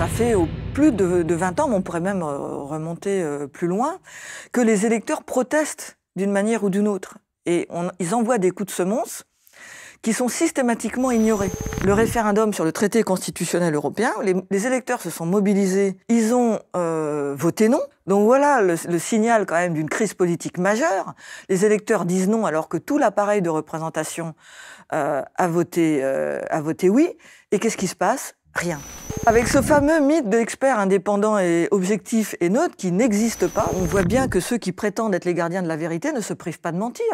ça fait au euh, plus de, 20 ans, mais on pourrait même euh, remonter euh, plus loin, que les électeurs protestent d'une manière ou d'une autre. Et ils envoient des coups de semonce qui sont systématiquement ignorés. Le référendum sur le traité constitutionnel européen, les, électeurs se sont mobilisés, ils ont voté non. Donc voilà le, signal quand même d'une crise politique majeure. Les électeurs disent non alors que tout l'appareil de représentation a, voté, a voté oui. Et qu'est-ce qui se passe rien. Avec ce fameux mythe d'expert indépendants indépendant et objectif et neutre qui n'existe pas, on voit bien que ceux qui prétendent être les gardiens de la vérité ne se privent pas de mentir.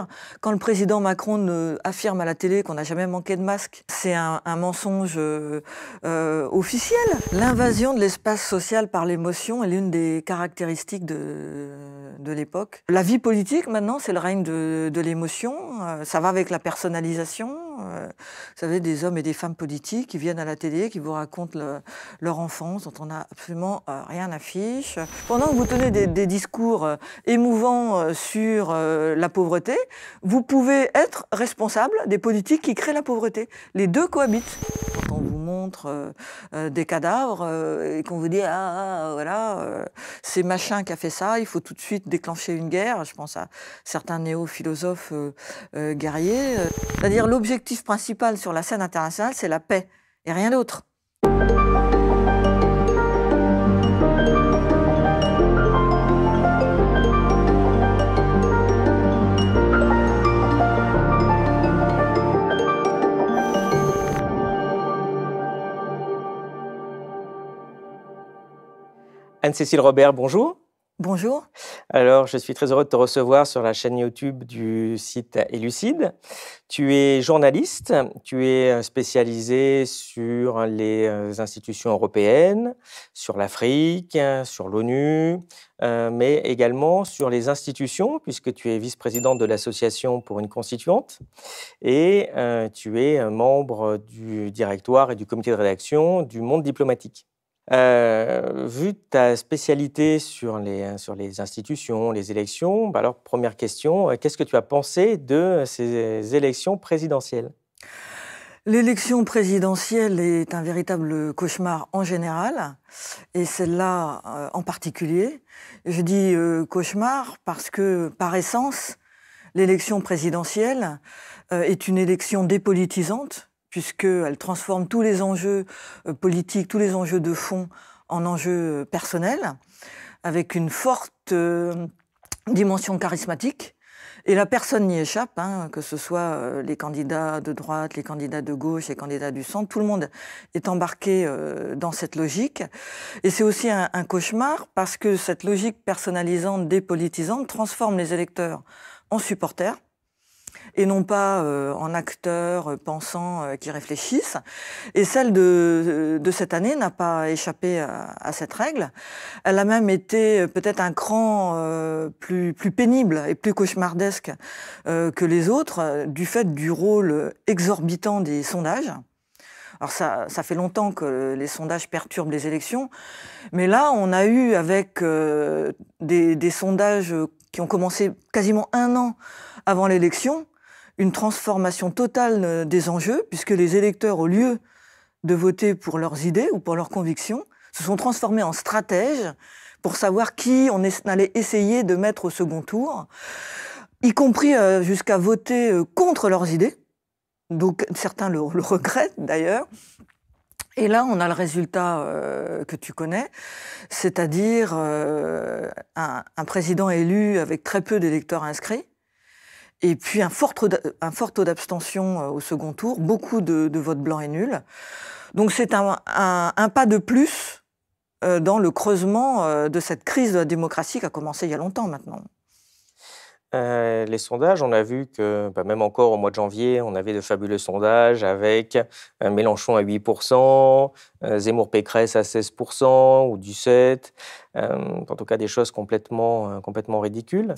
Quand le président Macron affirme à la télé qu'on n'a jamais manqué de masques, c'est un, mensonge euh, euh, officiel. L'invasion de l'espace social par l'émotion est l'une des caractéristiques de, l'époque. La vie politique maintenant, c'est le règne de l'émotion, euh, ça va avec la personnalisation, euh, vous savez, des hommes et des femmes politiques qui viennent à la télé, qui vous racontent leur enfance, dont on n'a absolument euh, rien à fiche. Pendant que vous tenez des, discours euh, émouvants sur la pauvreté, vous pouvez être responsable des politiques qui créent la pauvreté. Les deux cohabitent. Quand on vous montre des cadavres et qu'on vous dit ah, ah, ah voilà c'est machin qui a fait ça, il faut tout de suite déclencher une guerre. Je pense à certains néo-philosophes guerriers. C'est-à-dire l'objectif objectif principal sur la scène internationale, c'est la paix et rien d'autre. Anne-Cécile Robert, bonjour. Bonjour. Alors, je suis très heureux de te recevoir sur la chaîne YouTube du site Elucide. Tu es journaliste, tu es euh, spécialisé sur les euh, institutions européennes, sur l'Afrique, sur l'ONU, euh, mais également sur les institutions, puisque tu es vice-présidente de l'Association pour une constituante, et tu es membre du directoire et du comité de rédaction du Monde diplomatique. Euh, vu ta spécialité sur les, euh, sur les institutions, les élections, bah alors première question, euh, qu'est-ce que tu as pensé de ces élections présidentielles L'élection présidentielle est un véritable cauchemar en général, et celle-là en particulier. Je dis cauchemar parce que, par essence, l'élection présidentielle est une élection dépolitisante, puisqu'elle transforme tous les enjeux euh, politiques, tous les enjeux de fond en enjeux euh, personnels, avec une forte euh, dimension charismatique. Et la personne n'y échappe, hein, que ce soit les candidats de droite, les candidats de gauche, les candidats du centre, tout le monde est embarqué dans cette logique. Et c'est aussi un, un, cauchemar parce que cette logique personnalisante, dépolitisante, transforme les électeurs en supporters et non pas euh, en acteurs euh, pensants euh, qui réfléchissent. Et celle de, de cette année n'a pas échappé à, cette règle. Elle a même été peut-être un cran plus, plus pénible et plus cauchemardesque que les autres du fait du rôle exorbitant des sondages. Alors ça, ça fait longtemps que les sondages perturbent les élections, mais là, on a eu avec des, des, sondages qui ont commencé quasiment un an avant l'élection, une transformation totale euh, des enjeux, puisque les électeurs, au lieu de voter pour leurs idées ou pour leurs convictions, se sont transformés en stratèges pour savoir qui on allait essayer de mettre au second tour, y compris euh, jusqu'à voter euh, contre leurs idées. Donc certains le, regrettent d'ailleurs. Et là, on a le résultat que tu connais, c'est-à-dire un, président élu avec très peu d'électeurs inscrits, et puis un fort, un fort taux d'abstention euh, au second tour, beaucoup de, votes blancs et nuls. Donc c'est un, pas de plus euh, dans le creusement euh, de cette crise de la démocratie qui a commencé il y a longtemps maintenant. les sondages, on a vu que, bah, même encore au mois de janvier, on avait de fabuleux sondages avec Mélenchon à 8%, Zemmour-Pécresse à 16% ou du 7%, en tout cas des choses complètement, complètement ridicules.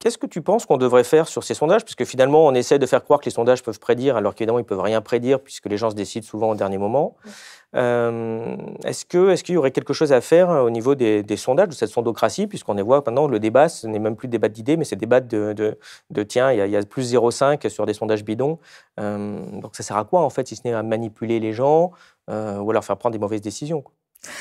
Qu'est-ce que tu penses qu'on devrait faire sur ces sondages Puisque finalement, on essaie de faire croire que les sondages peuvent prédire, alors qu'évidemment, ils ne peuvent rien prédire, puisque les gens se décident souvent au dernier moment. Euh, est-ce, que, est-ce qu'il y aurait quelque chose à faire euh, au niveau des, sondages, de cette sondocratie, puisqu'on voit maintenant, le débat, ce n'est même plus débat d'idées, mais c'est débat de, de, tiens, il y, a plus 0,5 sur des sondages bidons. Euh, donc ça sert à quoi, en fait, si ce n'est à manipuler les gens ou à leur faire prendre des mauvaises décisions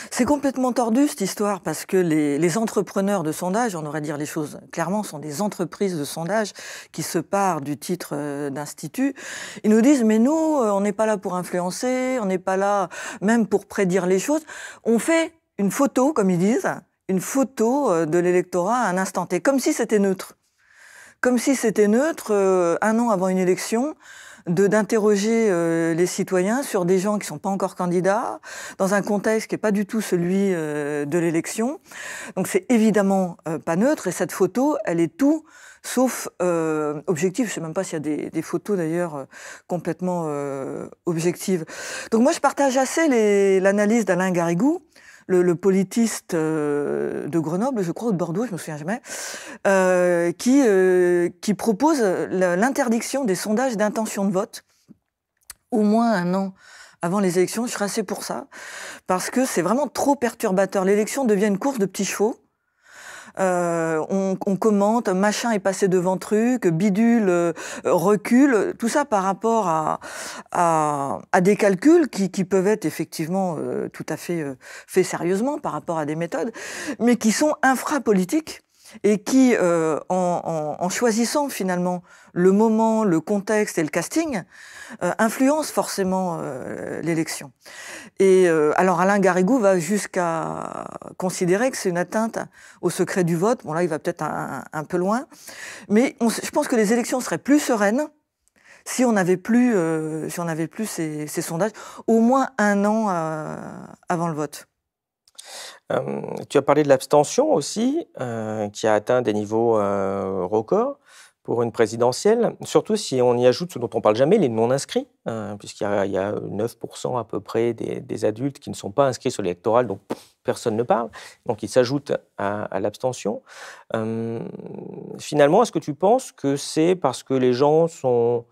c'est complètement tordu cette histoire parce que les, entrepreneurs de sondage, on aurait dire les choses clairement, sont des entreprises de sondage qui se parent du titre euh, d'institut. Ils nous disent mais nous, euh, on n'est pas là pour influencer, on n'est pas là même pour prédire les choses. On fait une photo, comme ils disent, une photo euh, de l'électorat à un instant T, comme si c'était neutre, comme si c'était neutre un an avant une élection d'interroger euh, les citoyens sur des gens qui ne sont pas encore candidats, dans un contexte qui n'est pas du tout celui euh, de l'élection. Donc c'est évidemment euh, pas neutre, et cette photo, elle est tout sauf objectif. objective. Je ne sais même pas s'il y a des, photos d'ailleurs complètement objectives. Donc moi, je partage assez l'analyse d'Alain Garrigou le, politiste euh, de Grenoble, je crois, ou de Bordeaux, je me souviens jamais, euh, qui, euh, qui propose l'interdiction des sondages d'intention de vote au moins un an avant les élections. Je serais assez pour ça, parce que c'est vraiment trop perturbateur. L'élection devient une course de petits chevaux. Euh, on, commente, machin est passé devant truc, bidule euh, recule, tout ça par rapport à, des calculs qui, qui, peuvent être effectivement euh, tout à fait faits sérieusement par rapport à des méthodes, mais qui sont infra politiques et qui, euh, en, choisissant finalement le moment, le contexte et le casting, euh, influencent influence forcément euh, l'élection. Et alors Alain Garrigou va jusqu'à considérer que c'est une atteinte au secret du vote. Bon là, il va peut-être un, peu loin, mais je pense que les élections seraient plus sereines si on n'avait plus, si on avait plus ces, sondages, au moins un an avant le vote. Euh, tu as parlé de l'abstention aussi, euh, qui a atteint des niveaux euh, records pour une présidentielle, surtout si on y ajoute ce dont on parle jamais, les non-inscrits, hein, puisqu'il y, a 9% à peu près des, adultes qui ne sont pas inscrits sur l'électoral, donc personne ne parle, donc ils s'ajoutent à, l'abstention. finalement, est-ce que tu penses que c'est parce que les gens sont...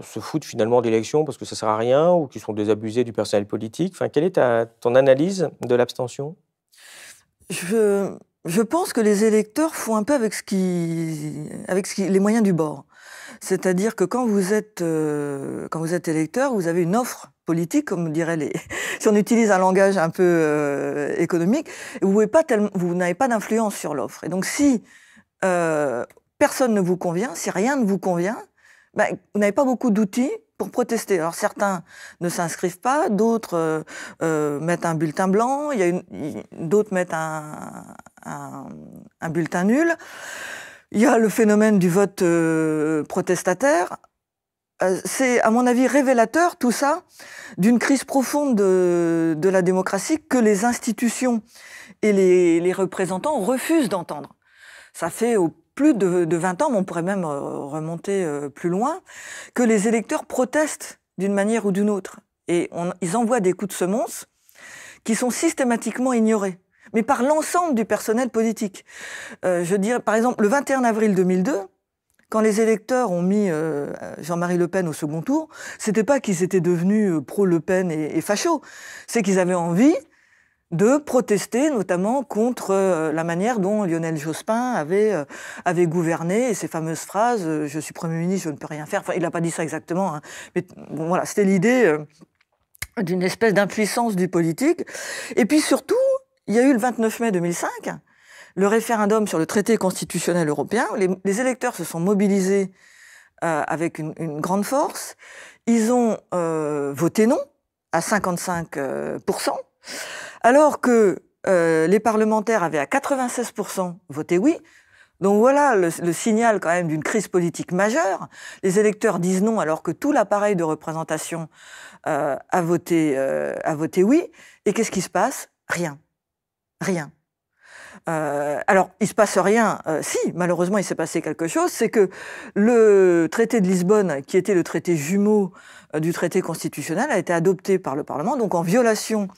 se foutent finalement d'élections parce que ça ne sert à rien ou qu'ils sont désabusés du personnel politique. Enfin, quelle est ta, ton analyse de l'abstention je, je pense que les électeurs font un peu avec, ce qui, avec ce qui, les moyens du bord. C'est-à-dire que quand vous êtes euh, quand vous êtes électeur, vous avez une offre politique, comme dirait les. si on utilise un langage un peu euh, économique, vous n'avez pas pas d'influence sur l'offre. Et donc si euh, personne ne vous convient, si rien ne vous convient, ben, vous n'avez pas beaucoup d'outils pour protester. Alors certains ne s'inscrivent pas, d'autres euh, euh, mettent un bulletin blanc, il y a d'autres mettent un, un, bulletin nul. Il y a le phénomène du vote euh, protestataire. C'est, à mon avis, révélateur, tout ça, d'une crise profonde de, la démocratie que les institutions et les, les représentants refusent d'entendre. Ça fait au plus de, 20 ans, mais on pourrait même euh, remonter euh, plus loin, que les électeurs protestent d'une manière ou d'une autre. Et ils envoient des coups de semonce qui sont systématiquement ignorés, mais par l'ensemble du personnel politique. Euh, je dirais, par exemple, le 21 avril 2002, quand les électeurs ont mis euh, Jean-Marie Le Pen au second tour, c'était pas qu'ils étaient devenus pro-Le Pen et, et fachos, c'est qu'ils avaient envie de protester notamment contre euh, la manière dont Lionel Jospin avait, euh, gouverné et ses fameuses phrases euh, Je suis Premier ministre, je ne peux rien faire. Enfin, il n'a pas dit ça exactement, hein. mais voilà, c'était l'idée d'une espèce d'impuissance du politique. Et puis surtout, il y a eu le 29 mai 2005 le référendum sur le traité constitutionnel européen. Les, les électeurs se sont mobilisés avec une, grande force. Ils ont voté non à 55%. Alors que euh, les parlementaires avaient à 96% voté oui, donc voilà le, signal quand même d'une crise politique majeure. Les électeurs disent non alors que tout l'appareil de représentation euh, euh, a, voté, oui. Et qu'est-ce qui se passe Rien. Rien. alors, il se passe rien. si, malheureusement, il s'est passé quelque chose. C'est que le traité de Lisbonne, qui était le traité jumeau du traité constitutionnel, a été adopté par le Parlement, donc en violation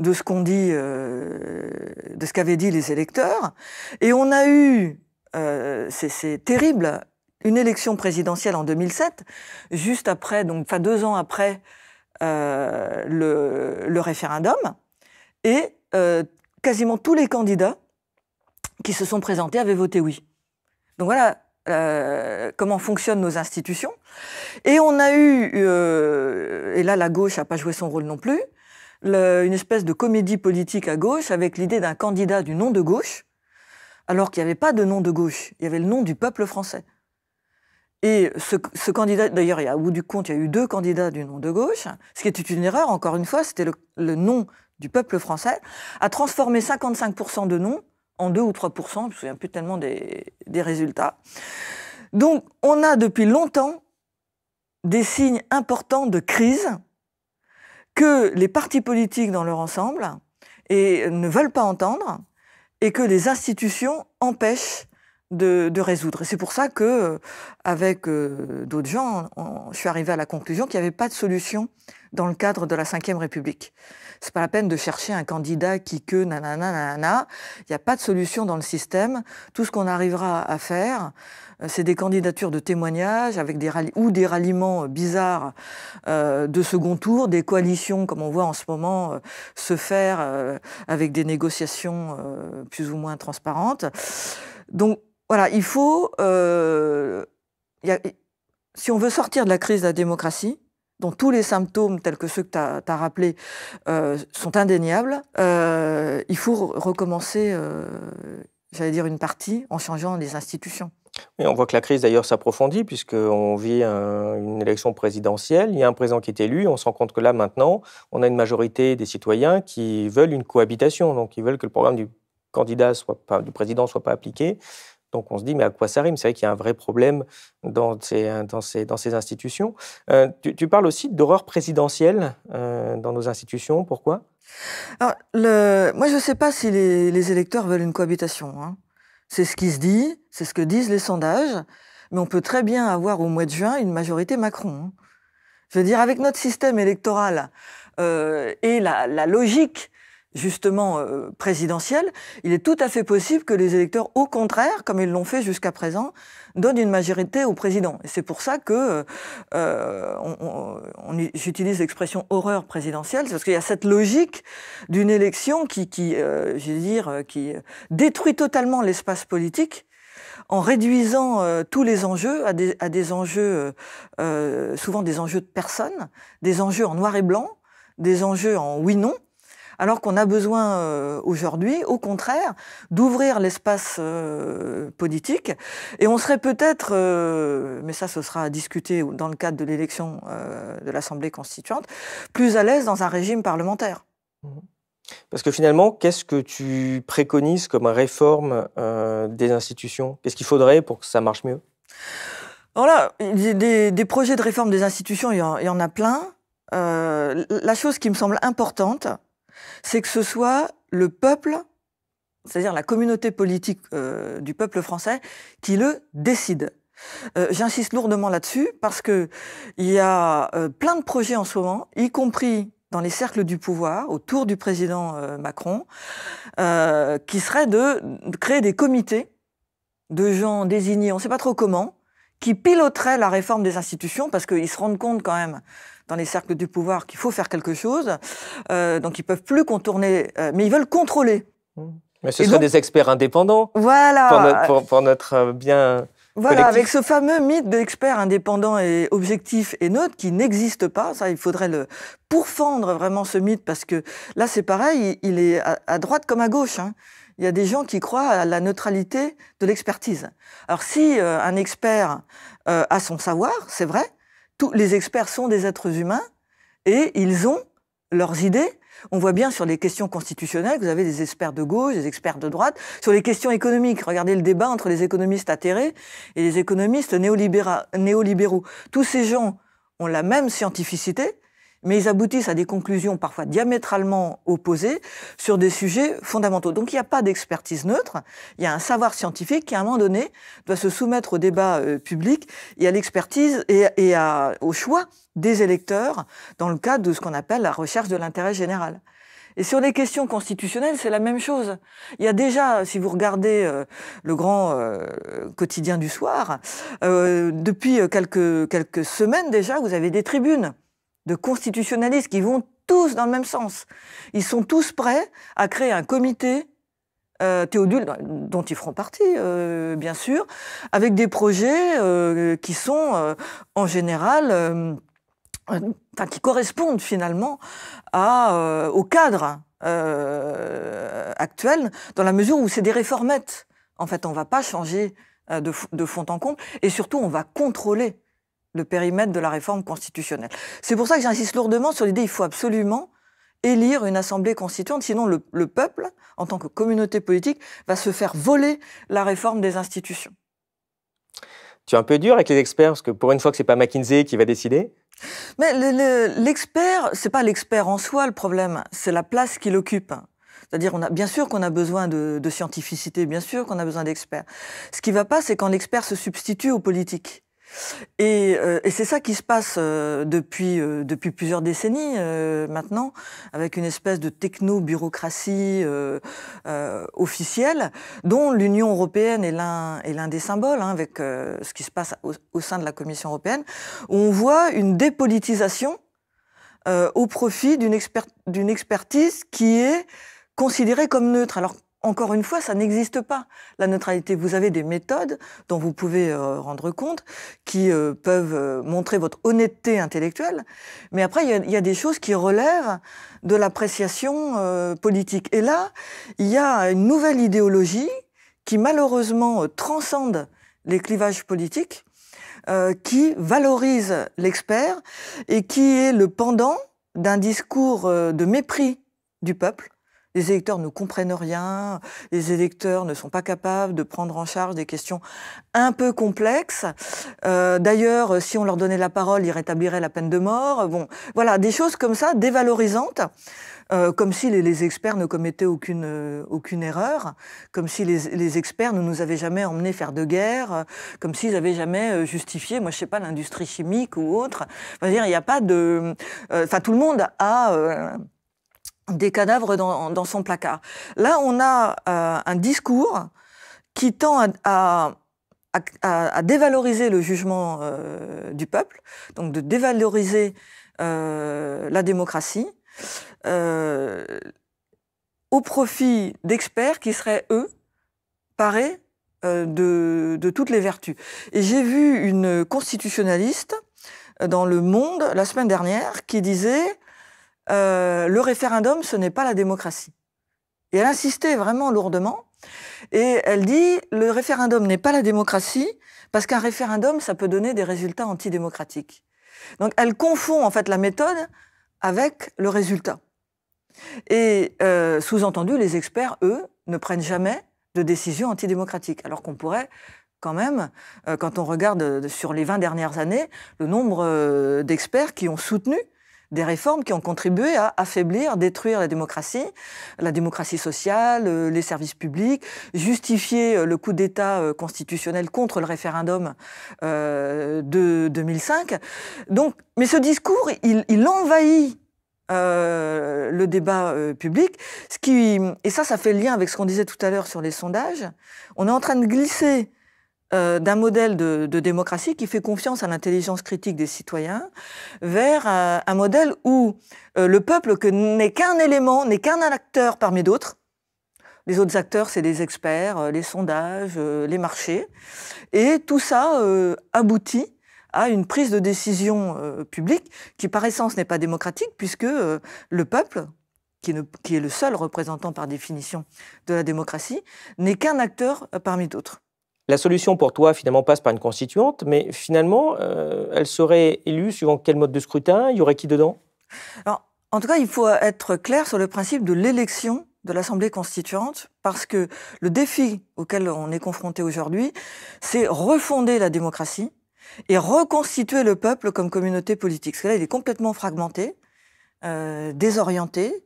de ce qu'on dit, euh, de ce qu'avaient dit les électeurs. Et on a eu, euh, c'est terrible, une élection présidentielle en 2007, juste après, donc enfin deux ans après euh, le, référendum, et quasiment tous les candidats qui se sont présentés avaient voté oui. Donc voilà, comment fonctionnent nos institutions. Et on a eu, et là la gauche n'a pas joué son rôle non plus, une espèce de comédie politique à gauche avec l'idée d'un candidat du nom de gauche, alors qu'il n'y avait pas de nom de gauche, il y avait le nom du peuple français. Et ce, candidat, d'ailleurs, au bout du compte, il y a eu deux candidats du nom de gauche, ce qui était une erreur, encore une fois, c'était le, nom du peuple français, a transformé 55% de noms en 2 ou 3%, je ne me souviens plus tellement des résultats. Donc on a depuis longtemps des signes importants de crise que les partis politiques dans leur ensemble et ne veulent pas entendre et que les institutions empêchent de, résoudre. C'est pour ça que, euh, avec euh, d'autres gens, je suis arrivée à la conclusion qu'il n'y avait pas de solution dans le cadre de la Ve République. C'est pas la peine de chercher un candidat qui que nanana. Il n'y a pas de solution dans le système. Tout ce qu'on arrivera à faire, euh, c'est des candidatures de témoignages avec des ou des ralliements euh, bizarres euh, de second tour, des coalitions comme on voit en ce moment se faire avec des négociations plus ou moins transparentes. Donc voilà, il faut... si on veut sortir de la crise de la démocratie, dont tous les symptômes, tels que ceux que tu as, rappelés, sont indéniables, il faut recommencer, j'allais dire, une partie en changeant les institutions on voit que la crise d'ailleurs s'approfondit puisqu'on vit une élection présidentielle, il y a un président qui est élu, on se rend compte que là maintenant, on a une majorité des citoyens qui veulent une cohabitation, donc ils veulent que le programme du candidat soit du président soit pas appliqué. Donc on se dit, mais à quoi ça rime C'est vrai qu'il y a un vrai problème dans ces, institutions. Euh, tu, parles aussi d'horreur présidentielle euh, dans nos institutions, pourquoi Moi, je ne sais pas si les, électeurs veulent une cohabitation. Hein. C'est ce qui se dit, c'est ce que disent les sondages, mais on peut très bien avoir au mois de juin une majorité Macron. Hein. Je veux dire, avec notre système électoral euh, et la, logique justement euh, présidentielle, il est tout à fait possible que les électeurs, au contraire, comme ils l'ont fait jusqu'à présent, donne une majorité au président. Et c'est pour ça que euh, euh, on, j'utilise l'expression horreur présidentielle, parce qu'il y a cette logique d'une élection qui, euh, dire, qui détruit totalement l'espace politique en réduisant tous les enjeux à des, à des enjeux, souvent des enjeux de personnes, des enjeux en noir et blanc, des enjeux en oui-non, alors qu'on a besoin euh, aujourd'hui, au contraire, d'ouvrir l'espace euh, politique. Et on serait peut-être, euh, mais ça ce sera discuté discuter dans le cadre de l'élection de l'Assemblée constituante, plus à l'aise dans un régime parlementaire. Mmh. Parce que finalement, qu'est-ce que tu préconises comme réforme des institutions Qu'est-ce qu'il faudrait pour que ça marche mieux voilà, des, projets de réforme des institutions, il y en, a plein. la chose qui me semble importante, c'est que ce soit le peuple, c'est-à-dire la communauté politique euh, du peuple français, qui le décide. Euh, j'insiste lourdement là-dessus parce que il y a euh, plein de projets en ce moment, y compris dans les cercles du pouvoir, autour du président Macron, qui seraient de créer des comités de gens désignés, on ne sait pas trop comment, qui piloteraient la réforme des institutions parce qu'ils se rendent compte quand même dans les cercles du pouvoir qu'il faut faire quelque chose. Euh, donc ils peuvent plus contourner, euh, mais ils veulent contrôler. Mmh. Mais ce sont des experts indépendants. Voilà. Pour, notre, pour, euh, bien. Voilà, avec ce fameux mythe d'experts indépendants et objectifs et neutres qui n'existe pas, ça il faudrait le pourfendre vraiment ce mythe parce que là c'est pareil, il est à, droite comme à gauche. Hein. Il y a des gens qui croient à la neutralité de l'expertise. Alors si un expert a son savoir, c'est vrai, tous les experts sont des êtres humains et ils ont leurs idées. On voit bien sur les questions constitutionnelles, vous avez des experts de gauche, des experts de droite. Sur les questions économiques, regardez le débat entre les économistes atterrés et les économistes néolibéraux. Tous ces gens ont la même scientificité, mais ils aboutissent à des conclusions parfois diamétralement opposées sur des sujets fondamentaux. Donc il n'y a pas d'expertise neutre, il y a un savoir scientifique qui à un moment donné doit se soumettre au débat euh, public et à l'expertise et, au choix des électeurs dans le cadre de ce qu'on appelle la recherche de l'intérêt général. Et sur les questions constitutionnelles, c'est la même chose. Il y a déjà, si vous regardez euh, le grand euh, quotidien du soir, depuis quelques, quelques semaines déjà, vous avez des tribunes de constitutionnalistes qui vont tous dans le même sens. Ils sont tous prêts à créer un comité euh, Théodule, dont ils feront partie, euh, bien sûr, avec des projets euh, qui sont en général, qui correspondent finalement à, au cadre actuel, dans la mesure où c'est des réformettes. En fait, on ne va pas changer de, de, fond en comble, et surtout, on va contrôler le périmètre de la réforme constitutionnelle. C'est pour ça que j'insiste lourdement sur l'idée qu'il faut absolument élire une assemblée constituante, sinon le, peuple, en tant que communauté politique, va se faire voler la réforme des institutions. Tu es un peu dur avec les experts, parce que pour une fois que ce n'est pas McKinsey qui va décider Mais l'expert, c'est ce n'est pas l'expert en soi le problème, c'est la place qu'il occupe. C'est-à-dire, on a, bien sûr qu'on a besoin de, de, scientificité, bien sûr qu'on a besoin d'experts. Ce qui ne va pas, c'est quand l'expert se substitue aux politiques. Euh, et, c'est ça qui se passe euh, depuis, euh, depuis plusieurs décennies maintenant, avec une espèce de techno-bureaucratie officielle, dont l'Union européenne est l'un des symboles, hein, avec ce qui se passe au, sein de la Commission européenne, où on voit une dépolitisation au profit d'une expertise qui est considérée comme neutre. Alors encore une fois, ça n'existe pas. La neutralité, vous avez des méthodes dont vous pouvez euh, rendre compte, qui euh, peuvent euh, montrer votre honnêteté intellectuelle, mais après, il y, a des choses qui relèvent de l'appréciation politique. Et là, il y a une nouvelle idéologie qui malheureusement transcende les clivages politiques, qui valorise l'expert et qui est le pendant d'un discours de mépris du peuple les électeurs ne comprennent rien, les électeurs ne sont pas capables de prendre en charge des questions un peu complexes. Euh, d'ailleurs, si on leur donnait la parole, ils rétabliraient la peine de mort. Bon, voilà, des choses comme ça, dévalorisantes, euh, comme si les, experts ne commettaient aucune, euh, erreur, comme si les, experts ne nous avaient jamais emmenés faire de guerre, comme s'ils n'avaient jamais justifié, moi je sais pas, l'industrie chimique ou autre. Enfin, il n'y a pas de... Enfin, tout le monde a des cadavres dans, son placard. Là, on a euh, un discours qui tend à, dévaloriser le jugement euh, du peuple, donc de dévaloriser euh, la démocratie, au profit d'experts qui seraient, eux, parés de toutes les vertus. Et j'ai vu une constitutionnaliste dans Le Monde la semaine dernière qui disait euh, le référendum, ce n'est pas la démocratie. Et elle insistait vraiment lourdement. Et elle dit, le référendum n'est pas la démocratie, parce qu'un référendum, ça peut donner des résultats antidémocratiques. Donc elle confond en fait la méthode avec le résultat. Et euh, sous-entendu, les experts, eux, ne prennent jamais de décision antidémocratique, alors qu'on pourrait quand même, euh, quand on regarde sur les 20 dernières années, le nombre d'experts qui ont soutenu des réformes qui ont contribué à affaiblir, détruire la démocratie, la démocratie sociale, euh, les services publics, justifier euh, le coup d'État euh, constitutionnel contre le référendum de 2005. Donc, mais ce discours, il, envahit le débat public. Ce qui, et ça, ça fait lien avec ce qu'on disait tout à l'heure sur les sondages. On est en train de glisser euh, d'un modèle de, démocratie qui fait confiance à l'intelligence critique des citoyens vers euh, un, modèle où euh, le peuple que n'est qu'un élément, n'est qu'un acteur parmi d'autres. Les autres acteurs, c'est les experts, les sondages, les marchés. Et tout ça aboutit à une prise de décision publique qui, par essence, n'est pas démocratique, puisque le peuple, qui est le seul représentant par définition de la démocratie, n'est qu'un acteur parmi d'autres. La solution pour toi, finalement, passe par une constituante, mais finalement, euh, elle serait élue suivant quel mode de scrutin Il y aurait qui dedans Alors, en tout cas, il faut être clair sur le principe de l'élection de l'Assemblée constituante, parce que le défi auquel on est confronté aujourd'hui, c'est refonder la démocratie et reconstituer le peuple comme communauté politique. Parce que là, il est complètement fragmenté euh, désorientés,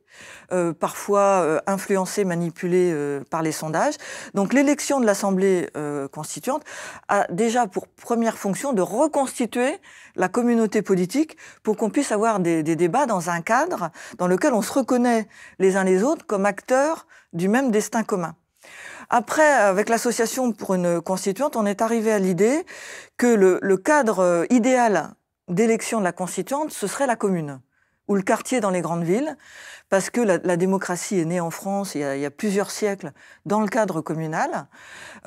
euh, parfois euh, influencés, manipulés euh, par les sondages. Donc l'élection de l'Assemblée euh, constituante a déjà pour première fonction de reconstituer la communauté politique pour qu'on puisse avoir des, débats dans un cadre dans lequel on se reconnaît les uns les autres comme acteurs du même destin commun. Après, avec l'association pour une constituante, on est arrivé à l'idée que le, le cadre idéal d'élection de la constituante, ce serait la commune ou le quartier dans les grandes villes, parce que la, démocratie est née en France il y, a, plusieurs siècles dans le cadre communal,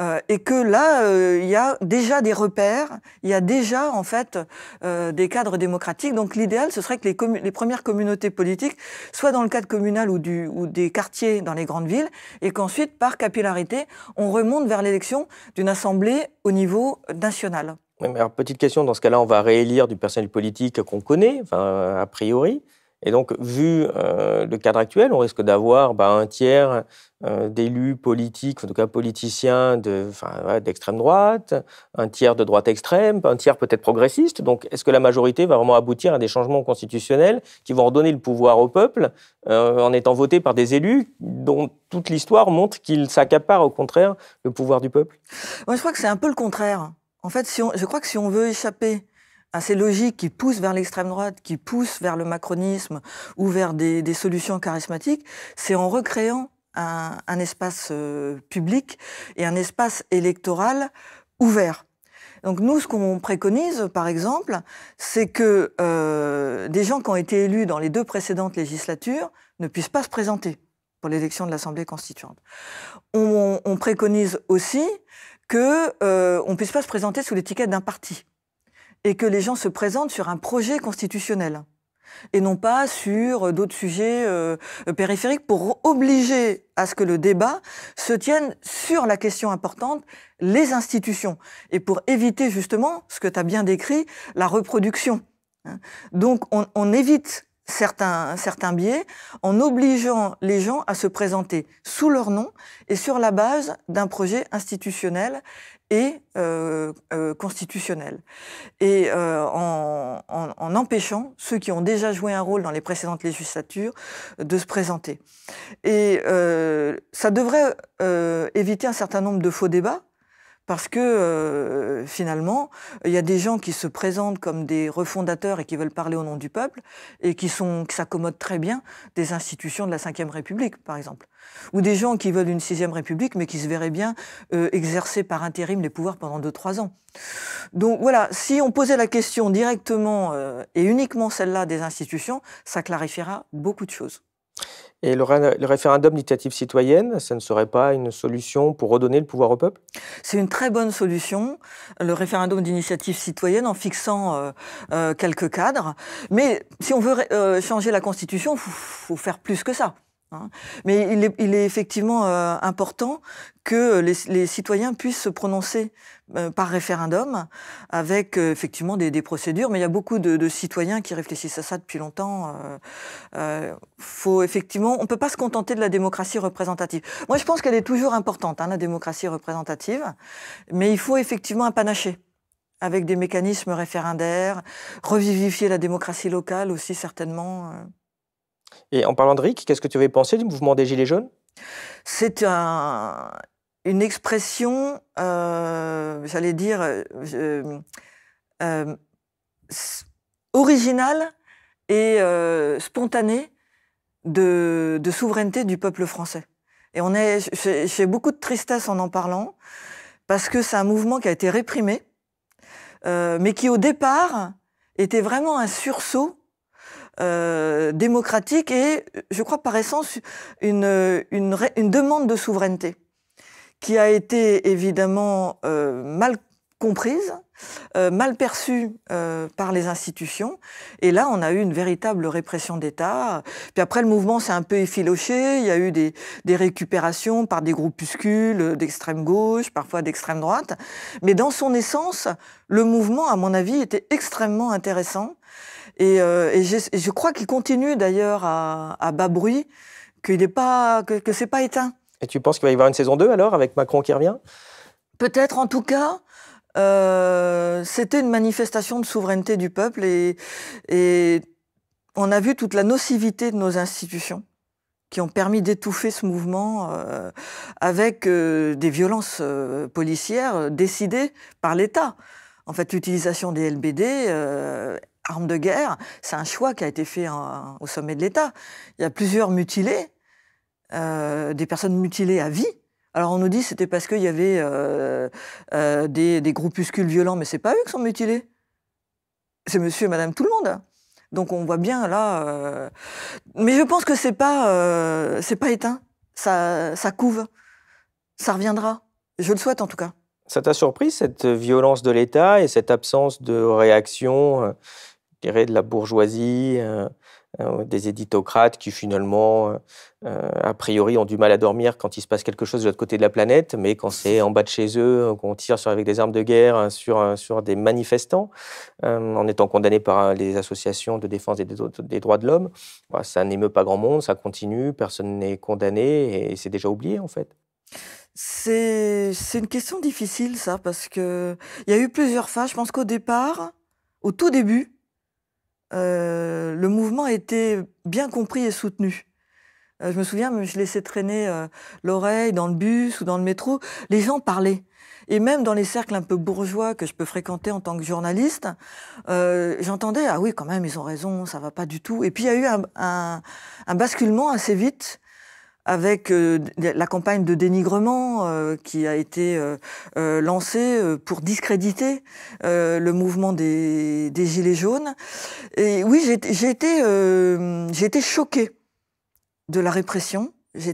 euh, et que là, euh, il y a déjà des repères, il y a déjà en fait euh, des cadres démocratiques. Donc l'idéal, ce serait que les, premières communautés politiques soient dans le cadre communal ou, du, ou des quartiers dans les grandes villes, et qu'ensuite, par capillarité, on remonte vers l'élection d'une assemblée au niveau national mais alors, petite question, dans ce cas-là, on va réélire du personnel politique qu'on connaît, a priori. Et donc, vu euh, le cadre actuel, on risque d'avoir bah, un tiers euh, d'élus politiques, en tout cas politiciens d'extrême droite, un tiers de droite extrême, un tiers peut-être progressiste. Donc, est-ce que la majorité va vraiment aboutir à des changements constitutionnels qui vont redonner le pouvoir au peuple euh, en étant voté par des élus dont toute l'histoire montre qu'ils s'accaparent au contraire le pouvoir du peuple je crois que c'est un peu le contraire. En fait, je crois que si on veut échapper à ces logiques qui poussent vers l'extrême droite, qui poussent vers le macronisme ou vers des, solutions charismatiques, c'est en recréant un, espace euh, public et un espace électoral ouvert. Donc nous, ce qu'on préconise, par exemple, c'est que euh, des gens qui ont été élus dans les deux précédentes législatures ne puissent pas se présenter pour l'élection de l'Assemblée constituante. On, on, préconise aussi que euh, on ne puisse pas se présenter sous l'étiquette d'un parti et que les gens se présentent sur un projet constitutionnel et non pas sur euh, d'autres sujets euh, périphériques pour obliger à ce que le débat se tienne sur la question importante, les institutions, et pour éviter justement ce que tu as bien décrit, la reproduction. Hein. Donc on évite certains, certains biais en obligeant les gens à se présenter sous leur nom et sur la base d'un projet institutionnel et euh, euh, constitutionnel, et euh, en, en, en, empêchant ceux qui ont déjà joué un rôle dans les précédentes législatures de se présenter. Et ça devrait éviter un certain nombre de faux débats parce que euh, finalement, il y a des gens qui se présentent comme des refondateurs et qui veulent parler au nom du peuple et qui sont s'accommodent très bien des institutions de la Ve République, par exemple, ou des gens qui veulent une Sixième République mais qui se verraient bien euh, exercer par intérim les pouvoirs pendant 2-3 ans. Donc voilà, si on posait la question directement euh, et uniquement celle-là des institutions, ça clarifiera beaucoup de choses. Et le, référendum d'initiative citoyenne, ça ne serait pas une solution pour redonner le pouvoir au peuple C'est une très bonne solution, le référendum d'initiative citoyenne, en fixant euh, euh, quelques cadres. Mais si on veut euh, changer la Constitution, il faut faire plus que ça. Hein. Mais il est, il est effectivement euh, important que les, les, citoyens puissent se prononcer euh, par référendum avec euh, effectivement des, des, procédures. Mais il y a beaucoup de, de citoyens qui réfléchissent à ça depuis longtemps. faut effectivement, on peut pas se contenter de la démocratie représentative. Moi, je pense qu'elle est toujours importante, hein, la démocratie représentative. Mais il faut effectivement un panaché avec des mécanismes référendaires, revivifier la démocratie locale aussi certainement. Et en parlant de RIC, qu'est-ce que tu avais pensé du mouvement des Gilets jaunes C'est une expression, euh, j'allais dire, euh, euh, originale et spontanée de, souveraineté du peuple français. Et on est, j'ai beaucoup de tristesse en en parlant, parce que c'est un mouvement qui a été réprimé, mais qui au départ était vraiment un sursaut euh, démocratique et, je crois, par essence, une, une, demande de souveraineté qui a été évidemment euh, mal comprise, euh, mal perçue par les institutions. Et là, on a eu une véritable répression d'État. Puis après, le mouvement s'est un peu effiloché. Il y a eu des récupérations par des groupuscules d'extrême gauche, parfois d'extrême droite. Mais dans son essence, le mouvement, à mon avis, était extrêmement intéressant euh, et, je crois qu'il continue d'ailleurs à, bas bruit, pas, que, que c'est pas éteint. Et tu penses qu'il va y avoir une saison 2 alors, avec Macron qui revient Peut-être, en tout cas. Euh, c'était une manifestation de souveraineté du peuple et, et on a vu toute la nocivité de nos institutions qui ont permis d'étouffer ce mouvement euh, avec des violences policières décidées par l'État. En fait, l'utilisation des LBD, armes de guerre, c'est un choix qui a été fait au sommet de l'État. Il y a plusieurs mutilés, euh, des personnes mutilées à vie. Alors on nous dit c'était parce qu'il y avait euh, euh, des, des, groupuscules violents, mais c'est pas eux qui sont mutilés. C'est monsieur et madame tout le monde. Donc on voit bien là. Mais je pense que c'est pas, c'est pas éteint. Ça, ça couve. Ça reviendra. Je le souhaite en tout cas. Ça t'a surpris cette violence de l'État et cette absence de réaction dirais, de la bourgeoisie, euh, euh, des éditocrates qui finalement, euh, a priori, ont du mal à dormir quand il se passe quelque chose de l'autre côté de la planète, mais quand c'est en bas de chez eux, qu'on tire sur, avec des armes de guerre hein, sur, sur des manifestants, en étant condamnés par les associations de défense des, des droits de l'homme, bah, ça n'émeut pas grand monde, ça continue, personne n'est condamné et c'est déjà oublié en fait. C'est une question difficile, ça, parce qu'il y a eu plusieurs phases. Je pense qu'au départ, au tout début, euh, le mouvement était bien compris et soutenu. Euh, je me souviens, je laissais traîner euh, l'oreille dans le bus ou dans le métro. Les gens parlaient. Et même dans les cercles un peu bourgeois que je peux fréquenter en tant que journaliste, j'entendais ah oui quand même ils ont raison, ça va pas du tout. Et puis il y a eu un basculement assez vite avec euh, la campagne de dénigrement euh, qui a été euh, lancée pour discréditer le mouvement des, Gilets jaunes. Et oui, j'ai été, choquée de la répression. j'ai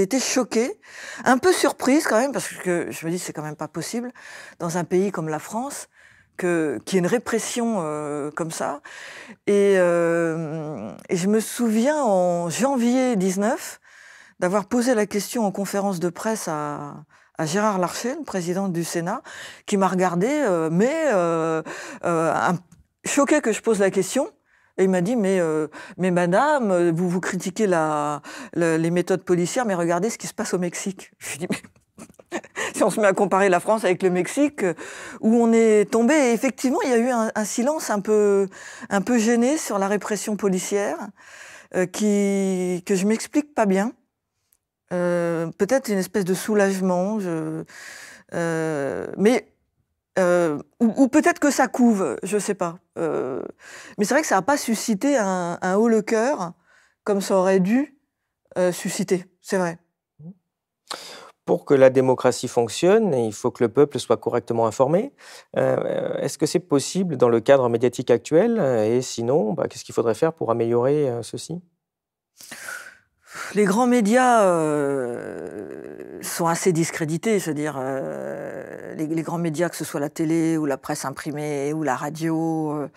été choquée, un peu surprise quand même, parce que je me dis c'est quand même pas possible dans un pays comme la France qu'il y ait une répression comme ça. et, je me souviens en janvier 19, d'avoir posé la question en conférence de presse à, Gérard Larcher, le président du Sénat, qui m'a regardé, euh, mais euh, euh, choqué que je pose la question. Et il m'a dit, mais, madame, vous, vous critiquez les méthodes policières, mais regardez ce qui se passe au Mexique. Je lui ai dit, si on se met à comparer la France avec le Mexique, où on est tombé, et effectivement, il y a eu un, silence un peu, gêné sur la répression policière, que je m'explique pas bien. Euh, peut-être une espèce de soulagement, euh, mais euh, ou, peut-être que ça couve, je ne sais pas. mais c'est vrai que ça n'a pas suscité un, haut le cœur comme ça aurait dû susciter, c'est vrai. Pour que la démocratie fonctionne, il faut que le peuple soit correctement informé. Est-ce que c'est possible dans le cadre médiatique actuel Et sinon, bah, qu'est-ce qu'il faudrait faire pour améliorer ceci les grands médias euh, sont assez discrédités, c'est-à-dire euh, les, grands médias, que ce soit la télé ou la presse imprimée ou la radio, je euh,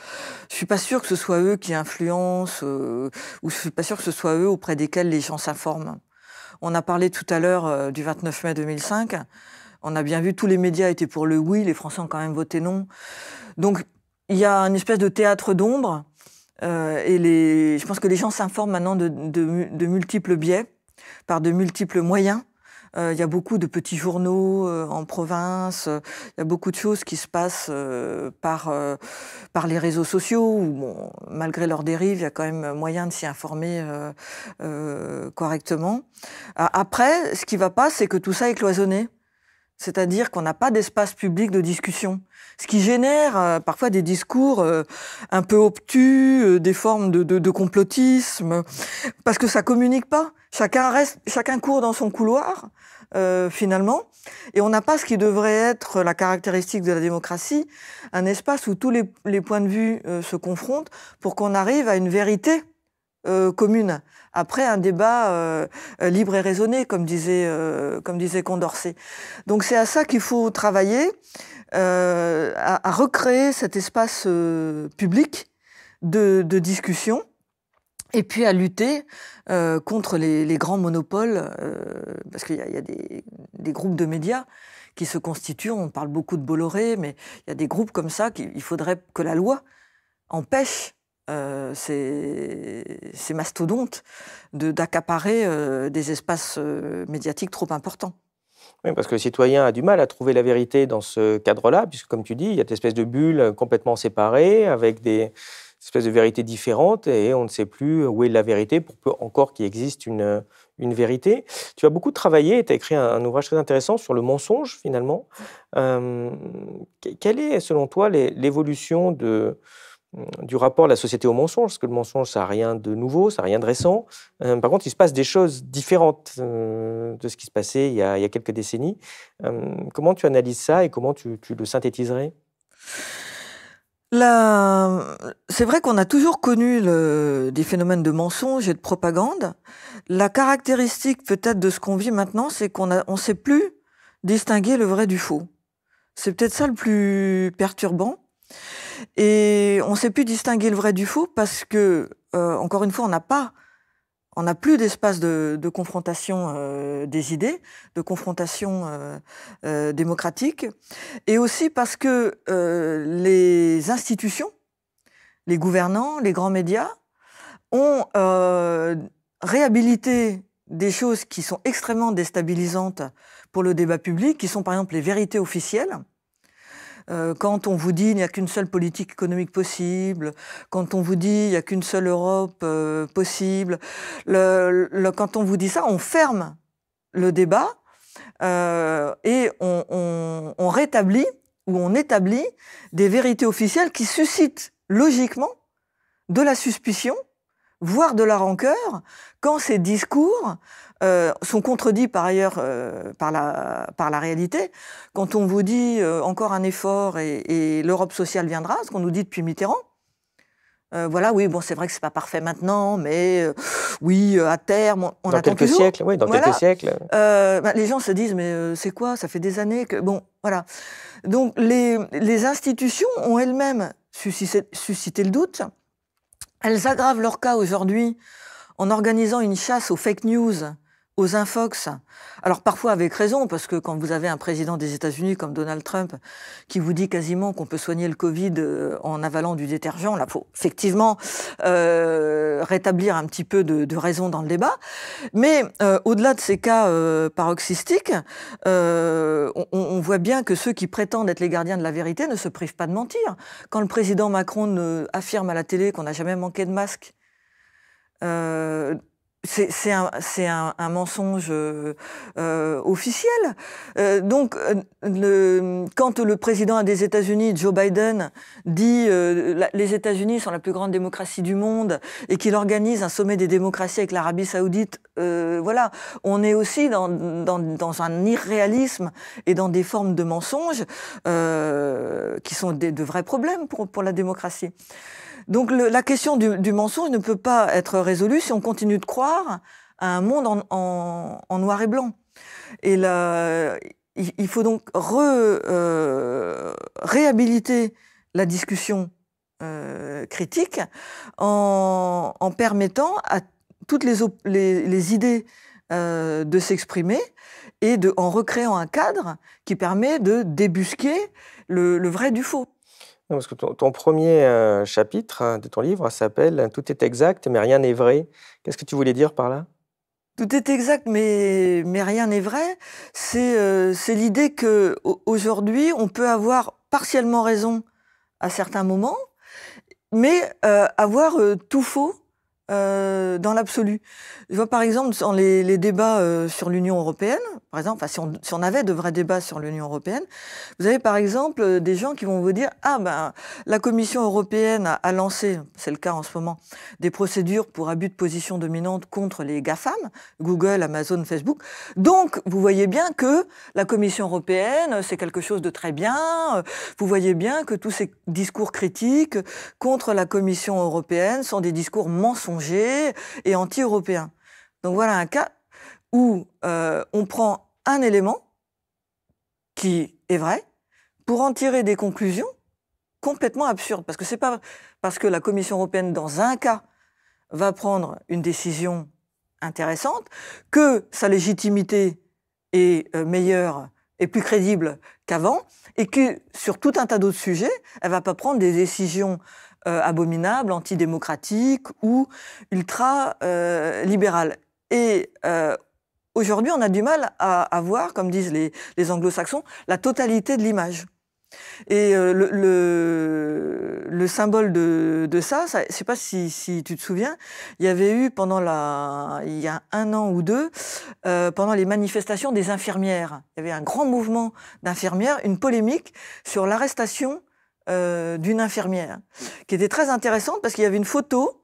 je suis pas sûr que ce soit eux qui influencent ou je suis pas sûr que ce soit eux auprès desquels les gens s'informent. On a parlé tout à l'heure du 29 mai 2005. On a bien vu tous les médias étaient pour le oui, les Français ont quand même voté non. Donc il y a une espèce de théâtre d'ombre euh, et les, je pense que les gens s'informent maintenant de, multiples biais, par de multiples moyens. Euh, il y a beaucoup de petits journaux euh, en province, il y a beaucoup de choses qui se passent par, par les réseaux sociaux, où malgré leurs dérives, il y a quand même moyen de s'y informer correctement. Après, ce qui va pas, c'est que tout ça est cloisonné. C'est-à-dire qu'on n'a pas d'espace public de discussion. Ce qui génère euh, parfois des discours euh, un peu obtus, euh, des formes de, complotisme, parce que ça communique pas. Chacun reste, chacun court dans son couloir, finalement, et on n'a pas ce qui devrait être la caractéristique de la démocratie, un espace où tous les points de vue se confrontent pour qu'on arrive à une vérité euh, commune. Après un débat euh, libre et raisonné, comme disait, euh, comme disait Condorcet. Donc c'est à ça qu'il faut travailler, à, recréer cet espace public de, discussion et puis à lutter contre les, grands monopoles, parce qu'il y a, des, des, groupes de médias qui se constituent, on parle beaucoup de Bolloré, mais il y a des groupes comme ça qu'il faudrait que la loi empêche euh, ces, mastodontes d'accaparer euh, des espaces euh, médiatiques trop importants. Oui, parce que le citoyen a du mal à trouver la vérité dans ce cadre-là, puisque comme tu dis, il y a des espèces de bulles complètement séparées, avec des espèces de vérités différentes, et on ne sait plus où est la vérité, pour peu encore qu'il existe une, vérité. Tu as beaucoup travaillé, tu as écrit un, un, ouvrage très intéressant sur le mensonge, finalement. quelle est, selon toi, l'évolution de euh, du rapport de la société au mensonge, parce que le mensonge, ça n'a rien de nouveau, ça n'a rien de récent. Euh, par contre, il se passe des choses différentes euh, de ce qui se passait il y a, quelques décennies. comment tu analyses ça et comment tu, le synthétiserais la... C'est vrai qu'on a toujours connu des phénomènes de mensonge et de propagande. La caractéristique peut-être de ce qu'on vit maintenant, c'est qu'on ne sait plus distinguer le vrai du faux. C'est peut-être ça le plus perturbant. Et on ne sait plus distinguer le vrai du faux parce que, euh, encore une fois, on n'a plus d'espace de, confrontation euh, des idées, de confrontation euh, démocratique, et aussi parce que les institutions, les gouvernants, les grands médias ont réhabilité des choses qui sont extrêmement déstabilisantes pour le débat public, qui sont par exemple les vérités officielles euh, quand on vous dit il n'y a qu'une seule politique économique possible, quand on vous dit il n'y a qu'une seule Europe euh, possible, quand on vous dit ça, on ferme le débat euh, et on rétablit ou on établit des vérités officielles qui suscitent logiquement de la suspicion, voire de la rancœur, quand ces discours euh, sont contredits par ailleurs euh, par, la, par la réalité. Quand on vous dit euh, encore un effort et, l'Europe sociale viendra, ce qu'on nous dit depuis Mitterrand, voilà, oui, bon, c'est vrai que c'est pas parfait maintenant, mais oui, à terme, on, toujours. dans quelques siècles, oui, dans quelques siècles. Bah, les gens se disent, mais c'est quoi Ça fait des années que bon, voilà. Donc les, les institutions ont elles-mêmes suscité, suscité le doute. Elles aggravent leur cas aujourd'hui en organisant une chasse aux fake news aux infox. Alors parfois avec raison, parce que quand vous avez un président des États-Unis comme Donald Trump qui vous dit quasiment qu'on peut soigner le Covid euh, en avalant du détergent, là faut effectivement euh, rétablir un petit peu de, raison dans le débat. Mais euh, au-delà de ces cas paroxystiques, on, on, voit bien que ceux qui prétendent être les gardiens de la vérité ne se privent pas de mentir. Quand le président Macron affirme à la télé qu'on n'a jamais manqué de masques, c'est un, mensonge euh, euh, officiel. Euh, donc, quand le président des États-Unis, Joe Biden, dit que les États-Unis sont la plus grande démocratie du monde et qu'il organise un sommet des démocraties avec l'Arabie Saoudite, voilà, on est aussi dans, un irréalisme et dans des formes de mensonges qui sont de vrais problèmes pour la démocratie. Donc la question du, mensonge ne peut pas être résolue si on continue de croire à un monde en, noir et blanc. Et il, faut donc euh, réhabiliter la discussion euh, critique en, permettant à toutes les, idées euh, de s'exprimer et en recréant un cadre qui permet de débusquer le vrai du faux ton, premier euh, chapitre hein, de ton livre s'appelle Tout est exact, mais rien n'est vrai. Qu'est-ce que tu voulais dire par là tout est exact, mais, rien n'est vrai. C'est euh, l'idée que aujourd'hui, on peut avoir partiellement raison à certains moments, mais euh, avoir tout faux euh, dans l'absolu. Je vois par exemple dans les, débats euh, sur l'Union européenne, par exemple, enfin, si, on, on, avait de vrais débats sur l'Union européenne, vous avez par exemple euh, des gens qui vont vous dire Ah ben, la Commission européenne a, a lancé, c'est le cas en ce moment, des procédures pour abus de position dominante contre les GAFAM, Google, Amazon, Facebook. Donc, vous voyez bien que la Commission européenne, c'est quelque chose de très bien. Vous voyez bien que tous ces discours critiques contre la Commission européenne sont des discours mensongers et anti-européen. Donc voilà un cas où euh, on prend un élément qui est vrai pour en tirer des conclusions complètement absurdes. Parce que c'est pas parce que la Commission européenne, dans un cas, va prendre une décision intéressante que sa légitimité est euh, meilleure et plus crédible qu'avant, et que sur tout un tas d'autres sujets, elle va pas prendre des décisions euh, abominable, antidémocratique ou ultra-libéral. Euh, Et euh, aujourd'hui, on a du mal à, à voir, comme disent les, anglo-saxons, la totalité de l'image. Et le, symbole de, ça, je ne sais pas si, tu te souviens, il y avait eu pendant la, il y a un an ou deux, pendant les manifestations des infirmières, il y avait un grand mouvement d'infirmières, une polémique sur l'arrestation euh, d'une infirmière, qui était très intéressante parce qu'il y avait une photo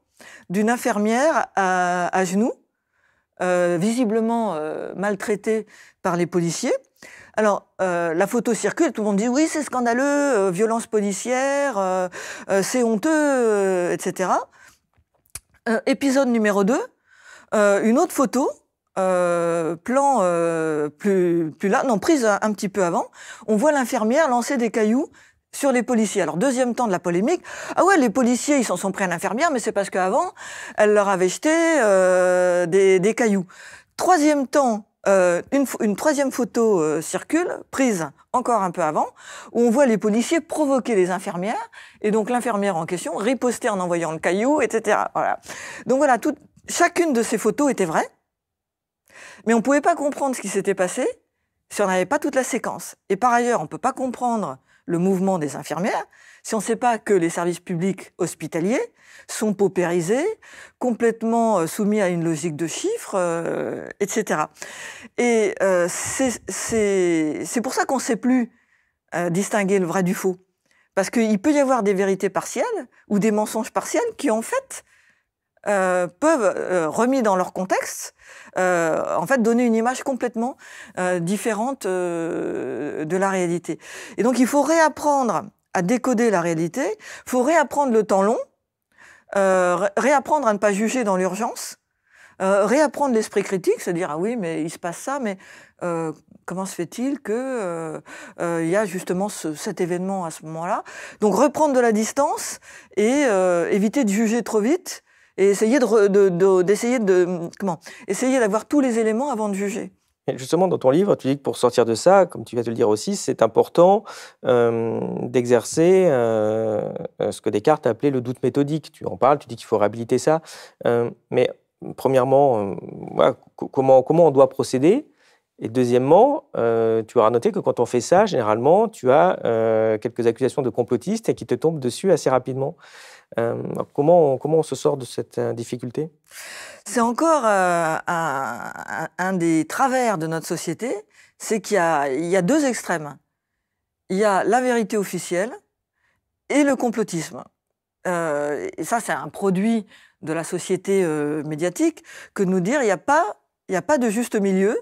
d'une infirmière à, genoux, euh, visiblement euh, maltraitée par les policiers. Alors, la photo circule, tout le monde dit oui, c'est scandaleux, violence policière, c'est honteux, etc. épisode numéro 2, une autre photo, plan plus, plus là, non, prise un, petit peu avant, on voit l'infirmière lancer des cailloux sur les policiers. Alors, deuxième temps de la polémique. Ah ouais, les policiers, ils s'en sont pris à l'infirmière, mais c'est parce qu'avant, elle leur avait jeté euh, des, cailloux. Troisième temps, euh, une, troisième photo euh, circule, prise encore un peu avant, où on voit les policiers provoquer les infirmières, et donc l'infirmière en question riposter en envoyant le caillou, etc. Voilà. Donc voilà, tout, chacune de ces photos était vraie, mais on pouvait pas comprendre ce qui s'était passé si on n'avait pas toute la séquence. Et par ailleurs, on peut pas comprendre le mouvement des infirmières, si on ne sait pas que les services publics hospitaliers sont paupérisés, complètement euh, soumis à une logique de chiffres, etc. Euh, et euh, c'est pour ça qu'on ne sait plus distinguer le vrai du faux. Parce qu'il peut y avoir des vérités partielles ou des mensonges partiels qui, en fait, euh, peuvent, euh, remis dans leur contexte, euh, en fait, donner une image complètement euh, différente de la réalité. Et donc, il faut réapprendre à décoder la réalité, il faut réapprendre le temps long, réapprendre à ne pas juger dans l'urgence, réapprendre l'esprit critique, se dire ah oui mais il se passe ça, mais euh, comment se fait-il que euh, y a justement cet événement à ce moment-là Donc reprendre de la distance et éviter de juger trop vite et essayer d'essayer de, comment essayer d'avoir tous les éléments avant de juger. Et justement, dans ton livre, tu dis que pour sortir de ça, comme tu vas te le dire aussi, c'est important euh, d'exercer euh, euh, ce que Descartes appelait le doute méthodique. Tu en parles, tu dis qu'il faut réhabiliter ça. mais premièrement, comment, on doit procéder et deuxièmement, tu auras noté que quand on fait ça, généralement, tu as quelques accusations de complotistes et qui te tombent dessus assez rapidement. Euh, comment, on, comment on se sort de cette euh, difficulté C'est encore euh, un, des travers de notre société, c'est qu'il y, a deux extrêmes. Il y a la vérité officielle et le complotisme. et ça, c'est un produit de la société médiatique, que nous dire il n'y a, pas, a pas de juste milieu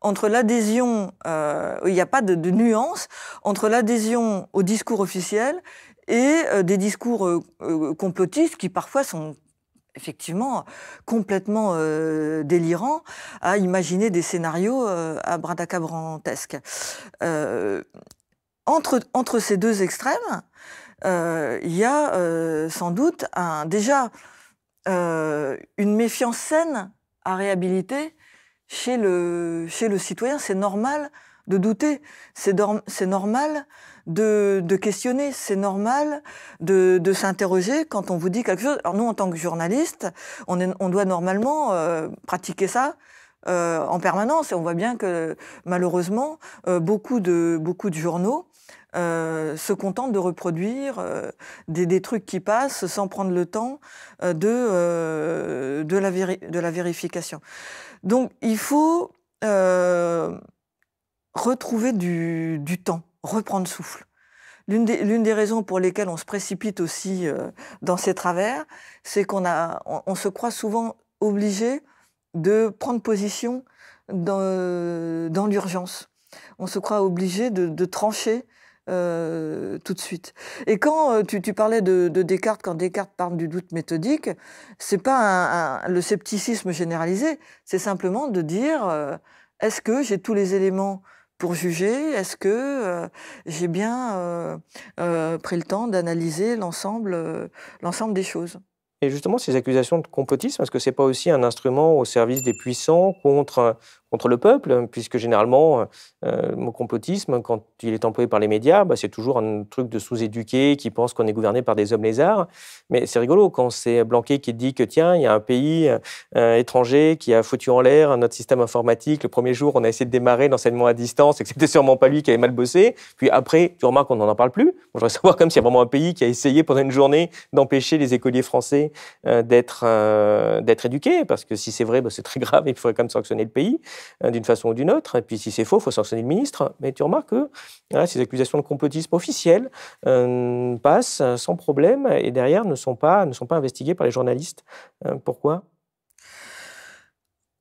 entre l'adhésion, il n'y a pas de, de nuance entre l'adhésion au discours officiel et euh, des discours euh, euh, complotistes qui parfois sont effectivement complètement délirants à imaginer des scénarios à bradacabrantesques. entre, entre ces deux extrêmes, il y a sans doute déjà une méfiance saine à réhabiliter chez chez le citoyen. C'est normal de douter. C'est normal de, de questionner, c'est normal de, de s'interroger quand on vous dit quelque chose. Alors nous, en tant que journalistes, on, on doit normalement euh, pratiquer ça. Euh, en permanence et on voit bien que malheureusement euh, beaucoup de beaucoup de journaux se contentent de reproduire des, des, trucs qui passent sans prendre le temps de, de, la de la vérification. Donc il faut retrouver du, temps, reprendre souffle. L'une des, raisons pour lesquelles on se précipite aussi euh, dans ces travers, c'est qu'on on, se croit souvent obligé de prendre position dans, l'urgence. On se croit obligé de, trancher euh, tout de suite. Et quand euh, tu, parlais de, Descartes, quand Descartes parle du doute méthodique, c'est pas le scepticisme généralisé, c'est simplement de dire est-ce que j'ai tous les éléments pour juger est-ce que euh, j'ai bien euh, euh, pris le temps d'analyser l'ensemble l'ensemble des choses. Et justement, ces accusations de complotisme, est-ce que ce n'est pas aussi un instrument au service des puissants contre, contre le peuple, hein, puisque généralement, euh, euh, mon le complotisme, quand il est employé par les médias, bah, c'est toujours un truc de sous-éduqué qui pense qu'on est gouverné par des hommes lézards. Mais c'est rigolo quand c'est Blanquet qui dit que tiens, il y a un pays euh, étranger qui a foutu en l'air notre système informatique. Le premier jour, on a essayé de démarrer l'enseignement à distance et que c'était sûrement pas lui qui avait mal bossé. Puis après, tu remarques qu'on n'en parle plus. je voudrais savoir comme s'il y a vraiment un pays qui a essayé pendant une journée d'empêcher les écoliers français d'être d'être éduqués, parce que si c'est vrai, bah, c'est très grave il faudrait quand même sanctionner le pays. Hein, d'une façon ou d'une autre. Et puis si c'est faux, il faut sanctionner le ministre. Mais tu remarques que ces accusations de complotisme officielles euh, passent euh, sans problème et derrière ne sont pas, ne sont pas investiguées par les journalistes. Hein, pourquoi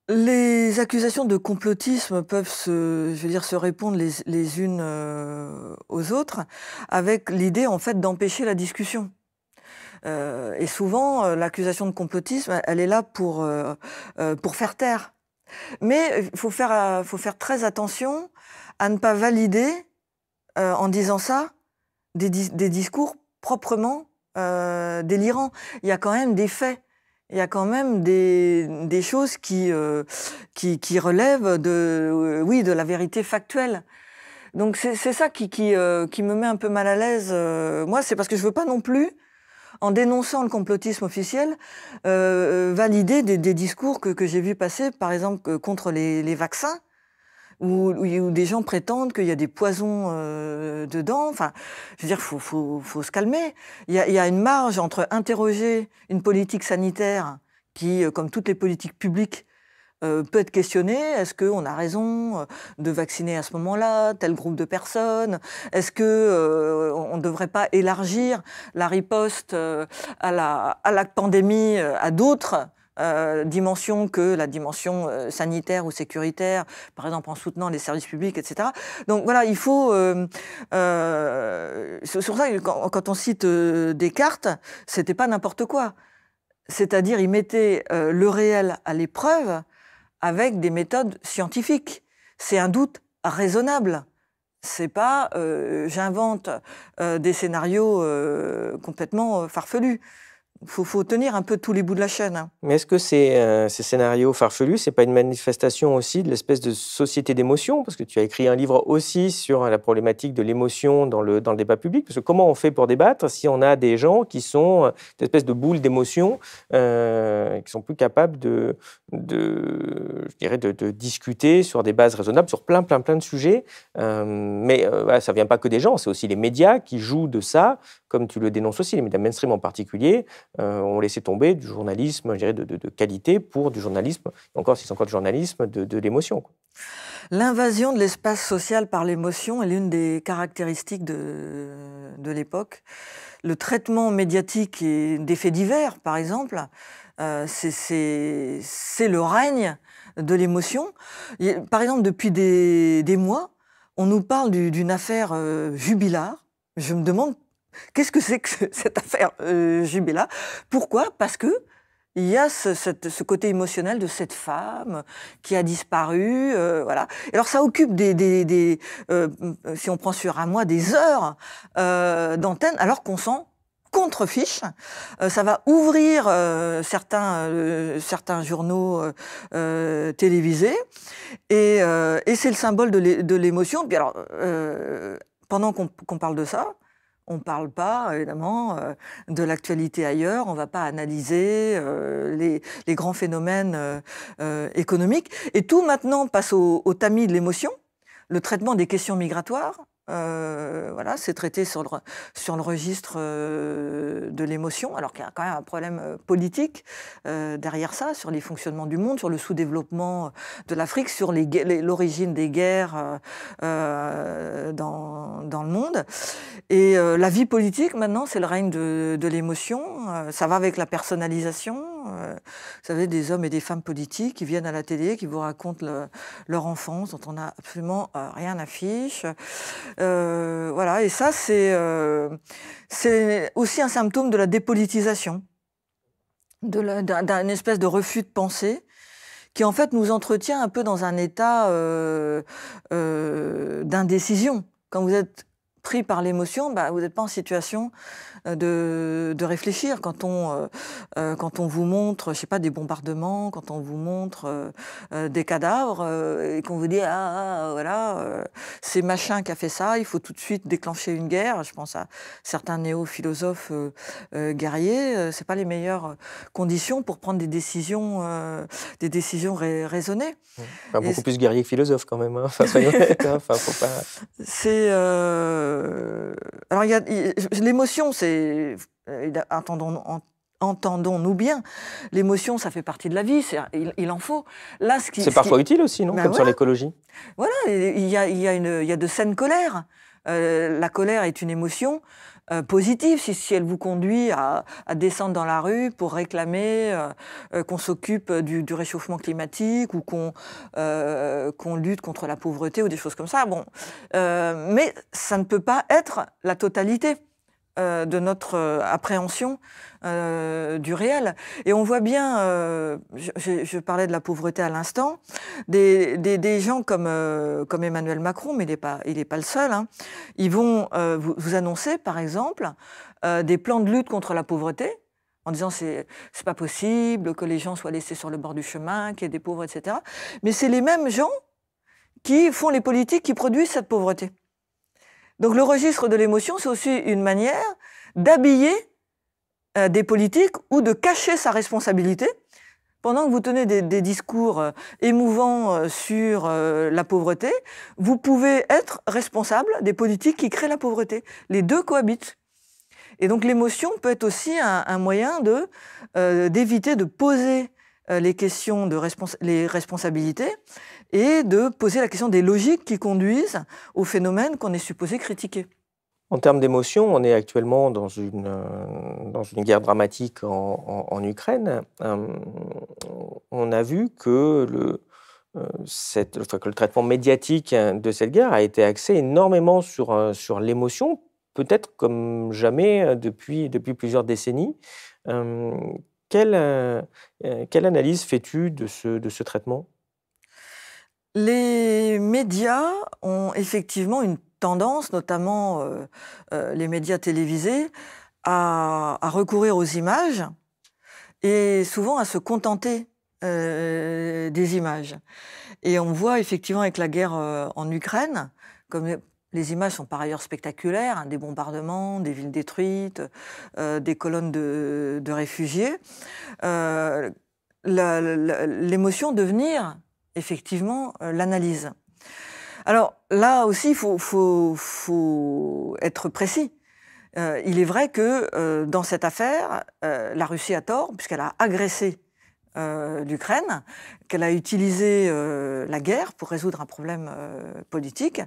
les accusations de complotisme peuvent se, je veux dire, se répondre les, unes euh, aux autres, avec l'idée en fait d'empêcher la discussion. et souvent, l'accusation de complotisme, elle est là pour, pour faire taire. Mais il faut faire, euh, faut faire très attention à ne pas valider, euh, en disant ça, des, discours proprement euh, délirants. Il y a quand même des faits. Il y a quand même des, choses qui, qui, relèvent de, oui, de la vérité factuelle. Donc c'est ça qui, qui, qui me met un peu mal à l'aise. moi, c'est parce que je veux pas non plus en dénonçant le complotisme officiel, euh, valider des, discours que, j'ai vus passer, par exemple, contre les, vaccins, où, où, des gens prétendent qu'il y a des poisons euh, dedans. Enfin, je veux dire, faut, faut, faut se calmer. il y a une marge entre interroger une politique sanitaire qui, euh, comme toutes les politiques publiques, euh, peut être questionné. Est-ce qu'on a raison euh, de vacciner à ce moment-là tel groupe de personnes Est-ce que euh, on ne devrait pas élargir la riposte à la, pandémie à d'autres dimensions que la dimension sanitaire ou sécuritaire, par exemple en soutenant les services publics, etc. Donc voilà, il faut... Euh, sur ça, quand, quand on cite Descartes, c'était pas n'importe quoi. C'est-à-dire, il mettait le réel à l'épreuve avec des méthodes scientifiques. C'est un doute raisonnable. C'est pas euh, j'invente euh, des scénarios euh, complètement farfelus. Il faut, tenir un peu tous les bouts de la chaîne. Hein. Mais est-ce que euh, ces, scénarios farfelus, c'est pas une manifestation aussi de l'espèce de société d'émotion Parce que tu as écrit un livre aussi sur la problématique de l'émotion dans le, dans le débat public. Parce que comment on fait pour débattre si on a des gens qui sont une euh, espèces de boule d'émotion, euh, qui sont plus capables de, de de, discuter sur des bases raisonnables, sur plein, plein, plein de sujets. Euh, mais ça ça vient pas que des gens, c'est aussi les médias qui jouent de ça, comme tu le dénonces aussi, les médias mainstream en particulier. Euh, ont laissé tomber du journalisme, de, qualité pour du journalisme, encore si c'est encore du journalisme, de, l'émotion. L'invasion de l'espace social par l'émotion est l'une des caractéristiques de, l'époque. Le traitement médiatique et des faits divers, par exemple, euh, c'est le règne de l'émotion. Par exemple, depuis des, mois, on nous parle d'une affaire euh, jubilaire Je me demande Qu'est-ce que c'est que cette affaire euh, Jubella Pourquoi Parce que il y a ce, côté émotionnel de cette femme qui a disparu, euh, voilà. Alors ça occupe des, euh, si on prend sur un mois, des heures euh, d'antenne, alors qu'on sent contrefiche. fiche ça va ouvrir certains, certains journaux télévisés. Et, c'est le symbole de l'émotion. Puis alors, pendant qu'on parle de ça, on ne parle pas, évidemment, euh, de l'actualité ailleurs, on ne va pas analyser euh, les, grands phénomènes euh, économiques. Et tout maintenant passe au tamis de l'émotion, le traitement des questions migratoires, euh, voilà, c'est traité sur le, registre euh, de l'émotion, alors qu'il y a quand même un problème euh, politique derrière ça, sur les fonctionnements du monde, sur le sous-développement de l'Afrique, sur l'origine des guerres dans, le monde. Et la vie politique, maintenant, c'est le règne de l'émotion. ça va avec la personnalisation. Euh, vous savez, des hommes et des femmes politiques qui viennent à la télé, qui vous racontent leur enfance, dont on n'a absolument euh, rien à fiche. Euh, voilà, et ça, c'est aussi un symptôme de la dépolitisation, d'une espèce de refus de pensée qui en fait nous entretient un peu dans un état d'indécision. Quand vous êtes pris par l'émotion, bah, vous n'êtes pas en situation euh, de, réfléchir. Quand on, euh, euh, quand on vous montre, je sais pas, des bombardements, quand on vous montre des cadavres et qu'on vous dit ah, ah, ah voilà, c'est machin qui a fait ça, il faut tout de suite déclencher une guerre. Je pense à certains néo-philosophes guerriers. C'est pas les meilleures conditions pour prendre des décisions, des décisions raisonnées. beaucoup plus guerrier que philosophe quand même. Hein. Hein. C'est euh, alors, l'émotion, c'est. Euh, entendons, nous bien, l'émotion, ça fait partie de la vie, il, en faut. Là, ce c'est parfois utile aussi, non ben Comme sur l'écologie. Voilà, il y a, il y a, de saines colères. Euh, la colère est une émotion euh, positive, si, elle vous conduit à, descendre dans la rue pour réclamer euh, euh, qu'on s'occupe du, réchauffement climatique ou qu'on lutte contre la pauvreté ou des choses comme ça. Bon, mais ça ne peut pas être la totalité. Euh, de notre euh, appréhension euh, du réel. Et on voit bien, je, parlais de la pauvreté à l'instant, des, gens comme, comme Emmanuel Macron, mais il n'est pas, pas le seul, hein. ils vont vous, annoncer, par exemple, des plans de lutte contre la pauvreté, en disant c'est c'est pas possible que les gens soient laissés sur le bord du chemin, qu'il y ait des pauvres, etc. Mais c'est les mêmes gens qui font les politiques qui produisent cette pauvreté. Donc le registre de l'émotion, c'est aussi une manière d'habiller euh, des politiques ou de cacher sa responsabilité. Pendant que vous tenez des, discours euh, émouvants euh, sur la pauvreté, vous pouvez être responsable des politiques qui créent la pauvreté. Les deux cohabitent. Et donc l'émotion peut être aussi un, moyen d'éviter de poser les questions de les responsabilités et de poser la question des logiques qui conduisent au phénomène qu'on est supposé critiquer. En termes d'émotion, on est actuellement dans une, euh, dans une guerre dramatique en, Ukraine. Euh, on a vu que le, euh, que le traitement médiatique de cette guerre a été axé énormément sur, sur l'émotion, peut-être comme jamais depuis, depuis plusieurs décennies. quelle, quelle analyse fais-tu de ce, de ce traitement les médias ont effectivement une tendance, notamment euh, euh, les médias télévisés, à, recourir aux images et souvent à se contenter euh, des images. Et on voit effectivement avec la guerre en Ukraine, comme les images sont par ailleurs spectaculaires, hein, des bombardements, des villes détruites, des colonnes de, de réfugiés, l'émotion de venir effectivement euh, l'analyse. Alors là aussi, il faut, être précis. Euh, il est vrai que euh, dans cette affaire, la Russie a tort, puisqu'elle a agressé l'Ukraine, qu'elle a utilisé la guerre pour résoudre un problème politique.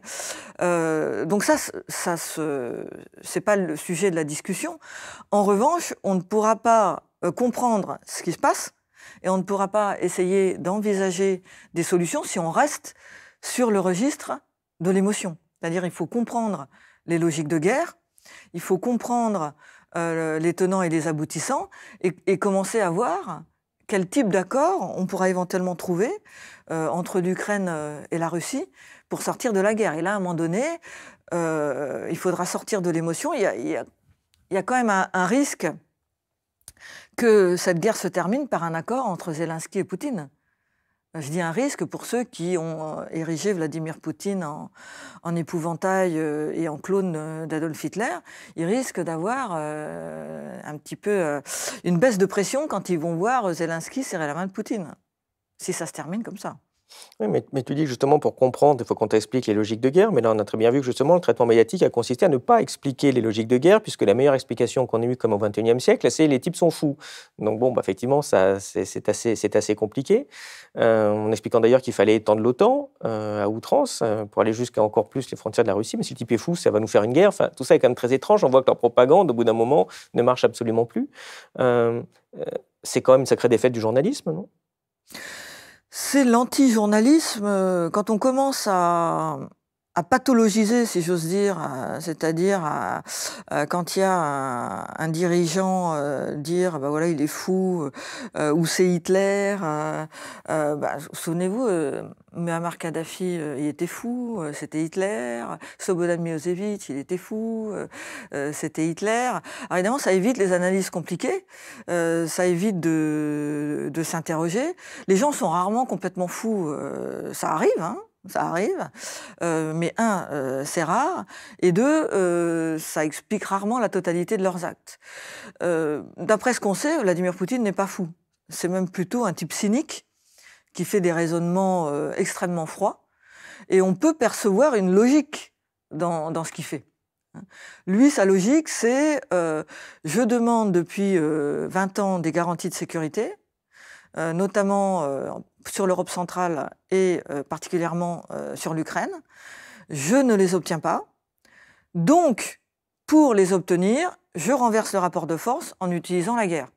donc ça, ça c'est pas le sujet de la discussion. En revanche, on ne pourra pas comprendre ce qui se passe et on ne pourra pas essayer d'envisager des solutions si on reste sur le registre de l'émotion. C'est-à-dire il faut comprendre les logiques de guerre, il faut comprendre euh, les tenants et les aboutissants et, commencer à voir quel type d'accord on pourra éventuellement trouver euh, entre l'Ukraine euh, et la Russie pour sortir de la guerre. Et là, à un moment donné, il faudra sortir de l'émotion. Il, y a quand même un risque que cette guerre se termine par un accord entre Zelensky et Poutine. Euh, je dis un risque pour ceux qui ont euh, érigé Vladimir Poutine en, épouvantail euh, et en clone d'Adolf Hitler. Ils risquent d'avoir un petit peu une baisse de pression quand ils vont voir Zelensky serrer la main de Poutine, si ça se termine comme ça. Oui, mais, tu dis justement pour comprendre, il faut qu'on t'explique les logiques de guerre, mais là on a très bien vu que justement le traitement médiatique a consisté à ne pas expliquer les logiques de guerre, puisque la meilleure explication qu'on ait eue comme au XXIe siècle, c'est les types sont fous. Donc bon, bah, effectivement, ça, c'est, assez, c'est assez compliqué, euh, en expliquant d'ailleurs qu'il fallait étendre l'OTAN euh, à outrance euh, pour aller jusqu'à encore plus les frontières de la Russie, mais si le type est fou, ça va nous faire une guerre. Enfin, tout ça est quand même très étrange, on voit que leur propagande, au bout d'un moment, ne marche absolument plus. c'est quand même une sacrée défaite du journalisme, non c'est l'anti-journalisme. Euh, quand on commence à, à pathologiser, si j'ose dire, euh, c'est-à-dire euh, euh, quand il y a un, dirigeant dire bah voilà il est fou ou c'est Hitler. bah, Souvenez-vous, Muammar Kadhafi il était fou, c'était Hitler. Slobodan Milosevic il était fou, c'était Hitler. Alors évidemment ça évite les analyses compliquées, ça évite de, de s'interroger. Les gens sont rarement complètement fous, ça arrive. Hein ça arrive. Euh, mais un, euh, c'est rare. Et deux, euh, ça explique rarement la totalité de leurs actes. D'après ce qu'on sait, Vladimir Poutine n'est pas fou. C'est même plutôt un type cynique qui fait des raisonnements extrêmement froids. Et on peut percevoir une logique dans, dans ce qu'il fait. Lui, sa logique, c'est je demande depuis 20 ans des garanties de sécurité, euh, notamment euh, sur l'Europe centrale et euh, particulièrement sur l'Ukraine. Je ne les obtiens pas. Donc, pour les obtenir, je renverse le rapport de force en utilisant la guerre.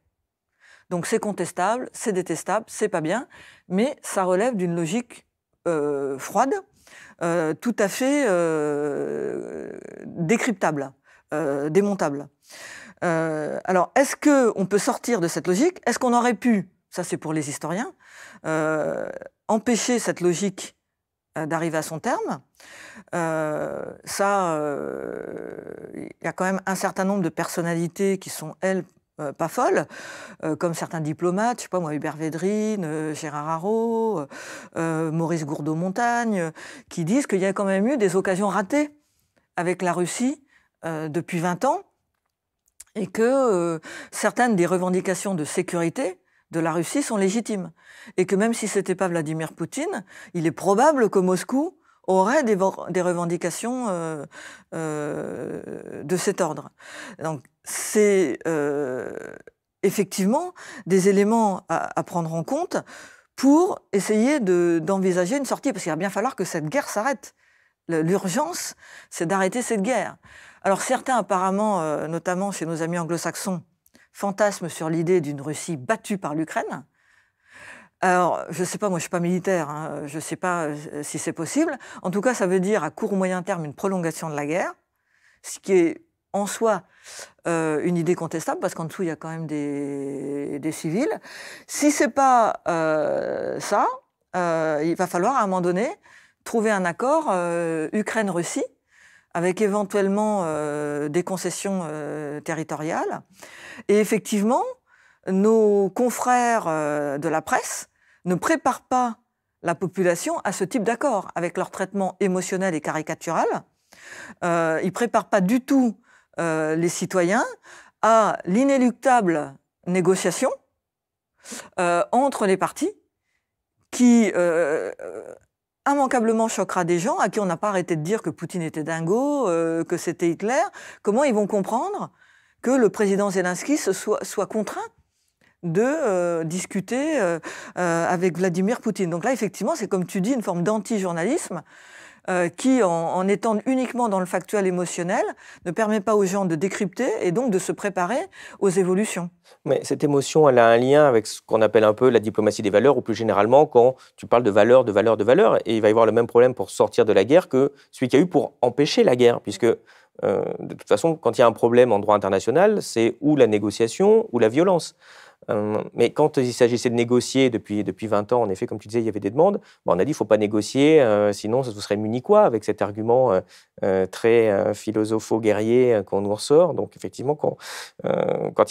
Donc c'est contestable, c'est détestable, c'est pas bien, mais ça relève d'une logique froide, tout à fait décryptable, démontable. alors, est-ce qu'on peut sortir de cette logique Est-ce qu'on aurait pu ça c'est pour les historiens, euh, empêcher cette logique euh, d'arriver à son terme. Euh, ça, il y a quand même un certain nombre de personnalités qui sont, elles, pas folles, comme certains diplomates, je sais pas moi, Hubert Védrine, Gérard Haro, Maurice Gourdeau-Montagne, qui disent qu'il y a quand même eu des occasions ratées avec la Russie depuis 20 ans et que certaines des revendications de sécurité de la Russie sont légitimes. Et que même si ce n'était pas Vladimir Poutine, il est probable que Moscou aurait des, revendications euh, euh, de cet ordre. Donc c'est euh, effectivement des éléments à, prendre en compte pour essayer d'envisager une sortie, parce qu'il va bien falloir que cette guerre s'arrête. L'urgence, c'est d'arrêter cette guerre. Alors certains, apparemment, notamment chez nos amis anglo-saxons, fantasme sur l'idée d'une Russie battue par l'Ukraine. Alors, je ne sais pas, moi je ne suis pas militaire, hein. je ne sais pas euh, si c'est possible. En tout cas, ça veut dire à court ou moyen terme une prolongation de la guerre, ce qui est en soi euh, une idée contestable, parce qu'en dessous, il y a quand même des, civils. Si ce n'est pas euh, ça, il va falloir à un moment donné trouver un accord Ukraine-Russie avec éventuellement euh, des concessions euh, territoriales. Et effectivement, nos confrères euh, de la presse ne préparent pas la population à ce type d'accord, avec leur traitement émotionnel et caricatural. ils ne préparent pas du tout les citoyens à l'inéluctable négociation entre les partis qui immanquablement choquera des gens à qui on n'a pas arrêté de dire que Poutine était dingo, euh, que c'était Hitler. Comment ils vont comprendre que le président Zelensky se soit, contraint de euh, discuter euh, avec Vladimir Poutine. Donc là, effectivement, c'est comme tu dis, une forme d'anti-journalisme euh, qui, en, étant uniquement dans le factuel émotionnel, ne permet pas aux gens de décrypter et donc de se préparer aux évolutions. Mais cette émotion, elle a un lien avec ce qu'on appelle un peu la diplomatie des valeurs, ou plus généralement quand tu parles de valeurs, de valeurs, de valeurs, et il va y avoir le même problème pour sortir de la guerre que celui qu'il y a eu pour empêcher la guerre, puisque euh, de toute façon, quand il y a un problème en droit international, c'est ou la négociation ou la violence. Euh, mais quand il s'agissait de négocier depuis, depuis 20 ans, en effet, comme tu disais, il y avait des demandes. Bah, on a dit il ne faut pas négocier, euh, sinon ce serait muni quoi avec cet argument euh, très philosopho-guerrier qu'on nous ressort. Donc effectivement, quand il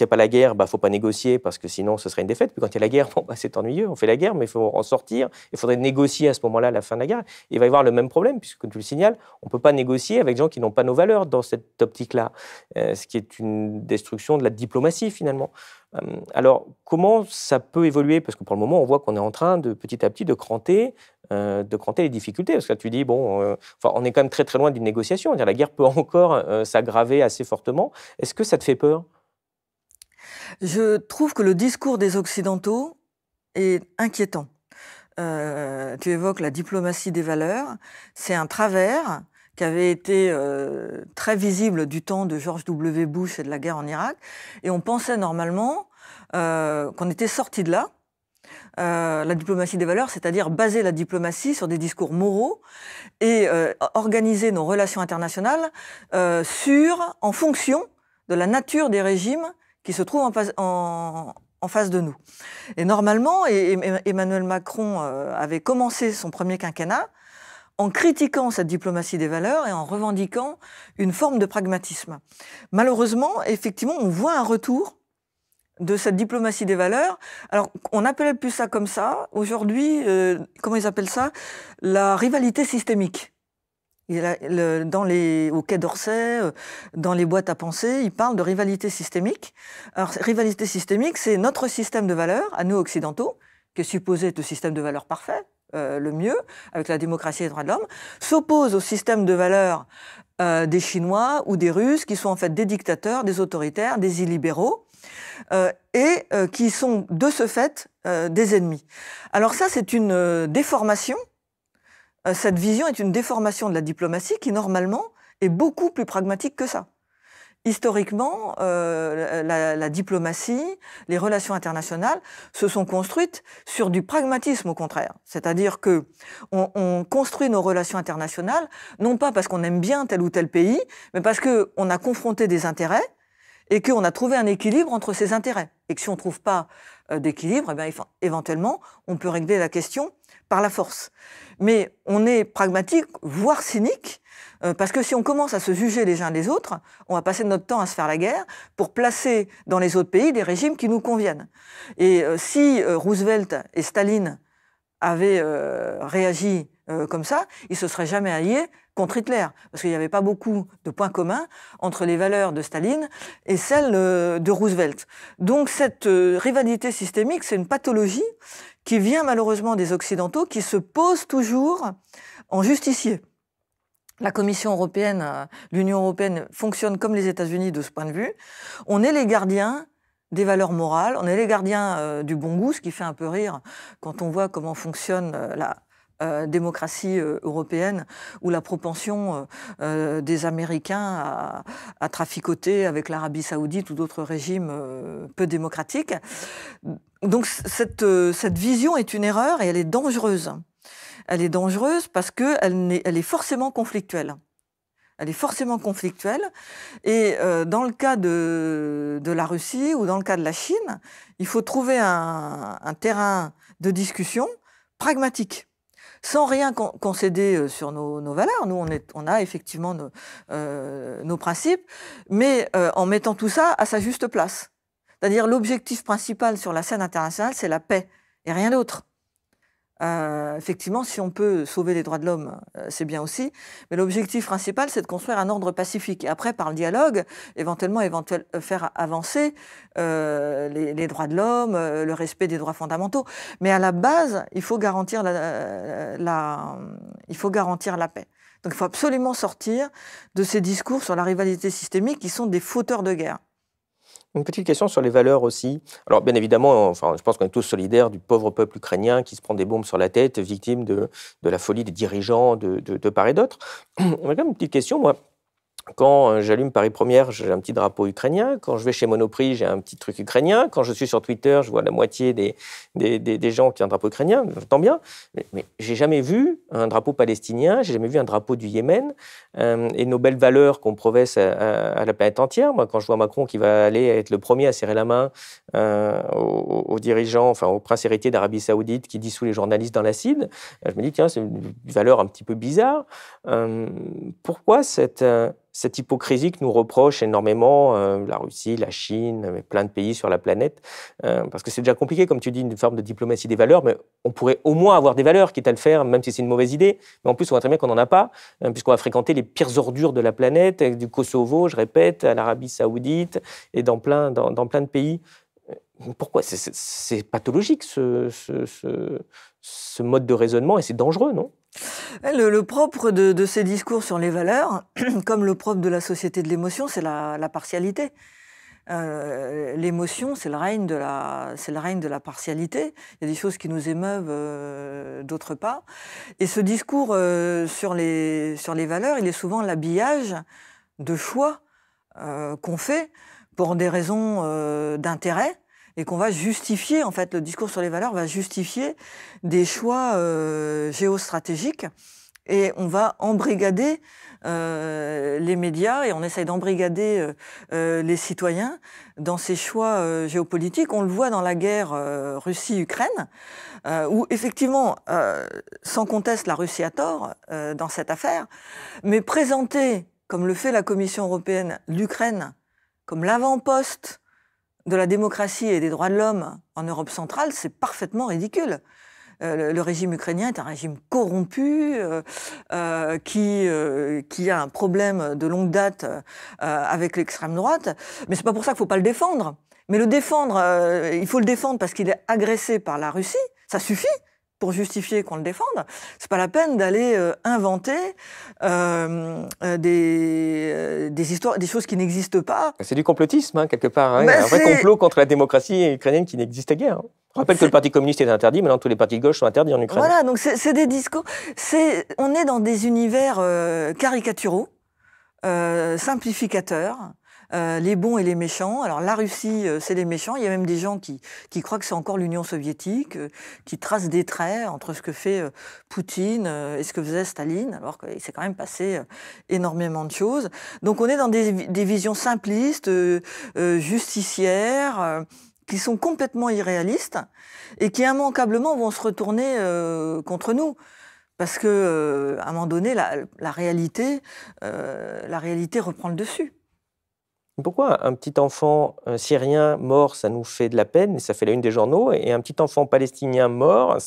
n'y a pas la guerre, il bah, ne faut pas négocier parce que sinon ce serait une défaite. Puis quand il y a la guerre, bah, c'est ennuyeux, on fait la guerre, mais il faut en sortir. Il faudrait négocier à ce moment-là la fin de la guerre. il va y avoir le même problème, puisque comme tu le signales, on ne peut pas négocier avec des gens qui n'ont pas nos valeurs dans cette optique-là, ce qui est une destruction de la diplomatie finalement. Euh, alors, comment ça peut évoluer Parce que pour le moment, on voit qu'on est en train de petit à petit de cranter, euh, de cranter les difficultés. Parce que tu dis, bon, euh, on est quand même très très loin d'une négociation. la guerre peut encore s'aggraver assez fortement. Est-ce que ça te fait peur Je trouve que le discours des Occidentaux est inquiétant. tu évoques la diplomatie des valeurs. C'est un travers qui avait été euh, très visible du temps de George W. Bush et de la guerre en Irak. Et on pensait normalement euh, qu'on était sorti de là. Euh, la diplomatie des valeurs, c'est-à-dire baser la diplomatie sur des discours moraux et organiser nos relations internationales sur, en fonction de la nature des régimes qui se trouvent en, face de nous. Et normalement, Emmanuel Macron avait commencé son premier quinquennat en critiquant cette diplomatie des valeurs et en revendiquant une forme de pragmatisme. Malheureusement, effectivement, on voit un retour de cette diplomatie des valeurs. Alors, on n'appelait plus ça comme ça. Aujourd'hui, euh, comment ils appellent ça La rivalité systémique. dans les, au Quai d'Orsay, euh, dans les boîtes à penser, ils parlent de rivalité systémique. Alors, rivalité systémique, c'est notre système de valeurs, à nous occidentaux, qui est supposé être le système de valeurs parfait, euh, le mieux, avec la démocratie et les droits de l'homme, s'oppose au système de valeurs euh, des Chinois ou des Russes, qui sont en fait des dictateurs, des autoritaires, des illibéraux, euh, et qui sont de ce fait des ennemis. Alors ça, c'est une déformation. cette vision est une déformation de la diplomatie qui, normalement, est beaucoup plus pragmatique que ça historiquement, euh, la, diplomatie, les relations internationales se sont construites sur du pragmatisme au contraire. C'est-à-dire que on, construit nos relations internationales non pas parce qu'on aime bien tel ou tel pays, mais parce qu'on a confronté des intérêts et qu'on a trouvé un équilibre entre ces intérêts. Et que si on ne trouve pas euh, d'équilibre, eh éventuellement, on peut régler la question par la force. Mais on est pragmatique, voire cynique, euh, parce que si on commence à se juger les uns les autres, on va passer notre temps à se faire la guerre pour placer dans les autres pays des régimes qui nous conviennent. Et euh, si euh, Roosevelt et Staline avaient réagi comme ça, ils se seraient jamais alliés contre Hitler, parce qu'il n'y avait pas beaucoup de points communs entre les valeurs de Staline et celles de Roosevelt. Donc cette rivalité systémique, c'est une pathologie qui vient malheureusement des Occidentaux, qui se posent toujours en justicier. La Commission européenne, euh, l'Union européenne fonctionne comme les États-Unis de ce point de vue. On est les gardiens des valeurs morales, on est les gardiens euh, du bon goût, ce qui fait un peu rire quand on voit comment fonctionne euh, la démocratie européenne ou la propension des Américains à traficoter avec l'Arabie saoudite ou d'autres régimes peu démocratiques. Donc cette, euh, cette vision est une erreur et elle est dangereuse. Elle est dangereuse parce qu'elle elle est forcément conflictuelle. Elle est forcément conflictuelle. Et euh, dans le cas de, de, la Russie ou dans le cas de la Chine, il faut trouver un, terrain de discussion pragmatique sans rien concéder euh, sur nos, nos valeurs. Nous, on, a effectivement nos, nos principes, mais en mettant tout ça à sa juste place. C'est-à-dire l'objectif principal sur la scène internationale, c'est la paix et rien d'autre. Euh, effectivement, si on peut sauver les droits de l'homme, euh, c'est bien aussi. Mais l'objectif principal, c'est de construire un ordre pacifique. Et après, par le dialogue, éventuellement euh, faire avancer les, droits de l'homme, le respect des droits fondamentaux. Mais à la base, il faut garantir la il faut garantir la paix. Donc il faut absolument sortir de ces discours sur la rivalité systémique qui sont des fauteurs de guerre. Une petite question sur les valeurs aussi. Alors, bien évidemment, enfin, je pense qu'on est tous solidaires du pauvre peuple ukrainien qui se prend des bombes sur la tête, victime de, la folie des dirigeants de, de part et d'autre. On a quand même une petite question, moi. Quand euh, j'allume Paris Première, j'ai un petit drapeau ukrainien. Quand je vais chez Monoprix, j'ai un petit truc ukrainien. Quand je suis sur Twitter, je vois la moitié des, des, gens qui ont un drapeau ukrainien. Tant bien. Mais, mais j'ai jamais vu un drapeau palestinien. J'ai jamais vu un drapeau du Yémen. Euh, et nos belles valeurs qu'on professe à, la planète entière. Moi, quand je vois Macron qui va aller être le premier à serrer la main euh, aux, dirigeants, enfin aux princes héritiers d'Arabie Saoudite qui dissout les journalistes dans l'acide, je me dis tiens, c'est une valeur un petit peu bizarre. pourquoi cette cette hypocrisie que nous reproche énormément euh, la Russie, la Chine, euh, mais plein de pays sur la planète, euh, parce que c'est déjà compliqué, comme tu dis, une forme de diplomatie des valeurs, mais on pourrait au moins avoir des valeurs, quitte à le faire, même si c'est une mauvaise idée. Mais en plus, on voit très bien qu'on n'en a pas, puisqu'on va fréquenter les pires ordures de la planète, du Kosovo, je répète, à l'Arabie saoudite, et dans plein, dans, plein de pays. Pourquoi C'est pathologique, ce mode de raisonnement, et c'est dangereux, non le, propre de, ces discours sur les valeurs, comme le propre de la société de l'émotion, c'est la, partialité. Euh, l'émotion, c'est le règne de la, c'est le règne de la partialité. Il y a des choses qui nous émeuvent, euh, d'autre d'autres pas. Et ce discours euh, sur les sur les valeurs, il est souvent l'habillage de choix qu'on fait pour des raisons d'intérêt, et qu'on va justifier, en fait, le discours sur les valeurs va justifier des choix euh, géostratégiques et on va embrigader euh, les médias et on essaye d'embrigader euh, les citoyens dans ces choix géopolitiques. On le voit dans la guerre Russie-Ukraine, où effectivement, sans conteste, la Russie a tort dans cette affaire, mais présenter, comme le fait la Commission européenne, l'Ukraine comme l'avant-poste de la démocratie et des droits de l'homme en Europe centrale, c'est parfaitement ridicule. Euh, le, régime ukrainien est un régime corrompu euh, euh, qui, qui a un problème de longue date avec l'extrême droite. Mais c'est pas pour ça qu'il faut pas le défendre. Mais le défendre, il faut le défendre parce qu'il est agressé par la Russie. Ça suffit pour justifier qu'on le défende. C'est pas la peine d'aller euh, inventer euh, euh, des, histoires, des choses qui n'existent pas. Bah, c'est du complotisme, hein, quelque part. Hein. Bah, un vrai complot contre la démocratie ukrainienne qui n'existait guère. Hein. Je rappelle que le Parti communiste est interdit, maintenant tous les partis de gauche sont interdits en Ukraine. Voilà, donc c'est des discours. on est dans des univers caricaturaux, simplificateurs, euh, les bons et les méchants. Alors la Russie, euh, c'est les méchants. Il y a même des gens qui, croient que c'est encore l'Union soviétique, euh, qui tracent des traits entre ce que fait Poutine et ce que faisait Staline, alors qu'il s'est quand même passé énormément de choses. Donc on est dans des, visions simplistes, justicières qui sont complètement irréalistes et qui immanquablement vont se retourner contre nous. Parce que, à un moment donné, la, réalité, la réalité reprend le dessus. Pourquoi un petit enfant syrien mort, ça nous fait de la peine, ça fait la une des journaux, et un petit enfant palestinien mort,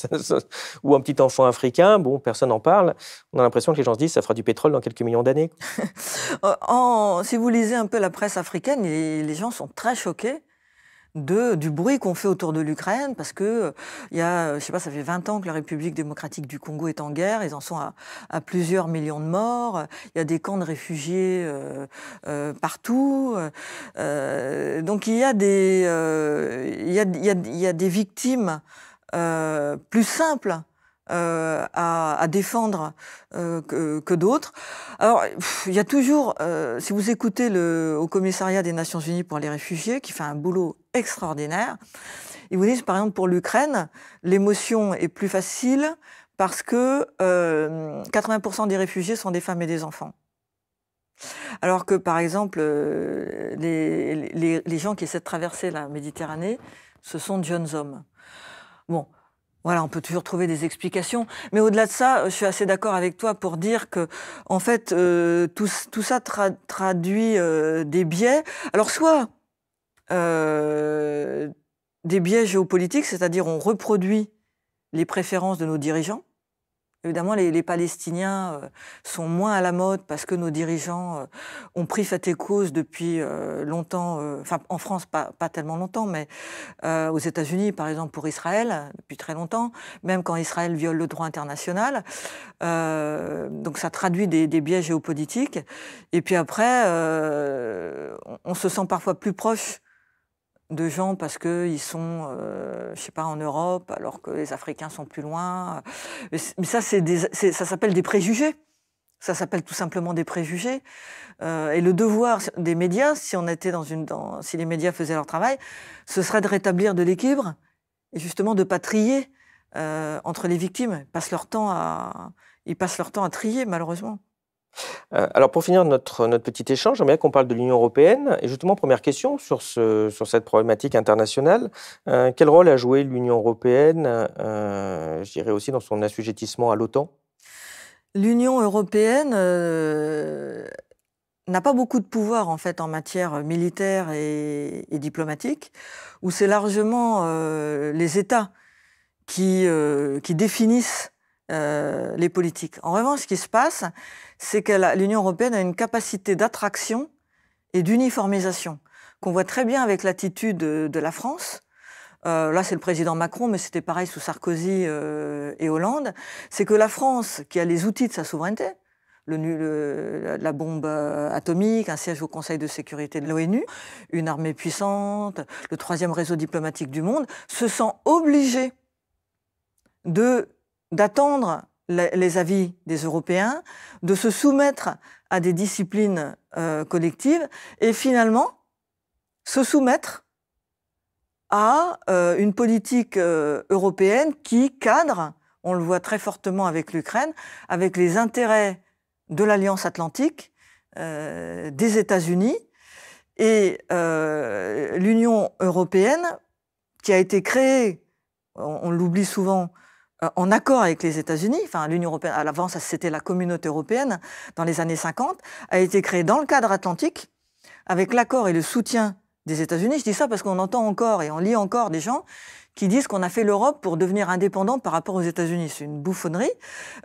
ou un petit enfant africain, bon, personne n'en parle. On a l'impression que les gens se disent, ça fera du pétrole dans quelques millions d'années. si vous lisez un peu la presse africaine, les gens sont très choqués du bruit qu'on fait autour de l'Ukraine, parce que euh, euh, je sais pas, ça fait 20 ans que la République démocratique du Congo est en guerre, ils en sont à, plusieurs millions de morts, euh, il y a des camps de réfugiés partout, donc il il y a des victimes plus simples euh, à, défendre euh, que, d'autres. Alors, il y a toujours, euh, si vous écoutez le au Commissariat des Nations Unies pour les réfugiés, qui fait un boulot extraordinaire, ils vous disent, par exemple, pour l'Ukraine, l'émotion est plus facile parce que 80% des réfugiés sont des femmes et des enfants. Alors que, par exemple, les, les gens qui essaient de traverser la Méditerranée, ce sont de jeunes hommes. Bon, voilà, on peut toujours trouver des explications. Mais au-delà de ça, euh, je suis assez d'accord avec toi pour dire que, en fait, euh, tout, ça traduit euh, des biais. Alors, soit des biais géopolitiques, c'est-à-dire on reproduit les préférences de nos dirigeants, Évidemment, les, Palestiniens euh, sont moins à la mode parce que nos dirigeants euh, ont pris cette et cause depuis euh, longtemps, enfin en France pas, pas, tellement longtemps, mais aux États-Unis par exemple pour Israël depuis très longtemps, même quand Israël viole le droit international. donc ça traduit des, biais géopolitiques. Et puis après, on se sent parfois plus proche de gens parce qu'ils sont, euh, je sais pas, en Europe, alors que les Africains sont plus loin. Mais, ça, des, ça s'appelle des préjugés. Ça s'appelle tout simplement des préjugés. Euh, et le devoir des médias, si on était dans une, dans, si les médias faisaient leur travail, ce serait de rétablir de l'équilibre et justement de pas trier euh, entre les victimes. passent leur temps à, ils passent leur temps à trier malheureusement. Euh, alors pour finir notre, notre petit échange, j'aimerais qu'on parle de l'Union européenne. Et justement, première question sur, ce, sur cette problématique internationale. Euh, quel rôle a joué l'Union européenne, euh, je dirais aussi dans son assujettissement à l'OTAN L'Union européenne n'a pas beaucoup de pouvoir en fait en matière militaire et, diplomatique, où c'est largement les États qui, qui définissent euh, les politiques. En revanche, ce qui se passe, c'est que l'Union européenne a une capacité d'attraction et d'uniformisation qu'on voit très bien avec l'attitude de, la France. Euh, là, c'est le président Macron, mais c'était pareil sous Sarkozy euh, et Hollande. C'est que la France, qui a les outils de sa souveraineté, le, la bombe atomique, un siège au Conseil de sécurité de l'ONU, une armée puissante, le troisième réseau diplomatique du monde, se sent obligée de d'attendre les avis des Européens, de se soumettre à des disciplines euh, collectives et finalement se soumettre à euh, une politique euh, européenne qui cadre, on le voit très fortement avec l'Ukraine, avec les intérêts de l'Alliance atlantique, des États-Unis et l'Union européenne qui a été créée, on l'oublie souvent, euh, en accord avec les États-Unis, enfin l'Union européenne, à l'avance c'était la communauté européenne dans les années 50, a été créée dans le cadre atlantique avec l'accord et le soutien des États-Unis. Je dis ça parce qu'on entend encore et on lit encore des gens qui disent qu'on a fait l'Europe pour devenir indépendante par rapport aux États-Unis. C'est une bouffonnerie.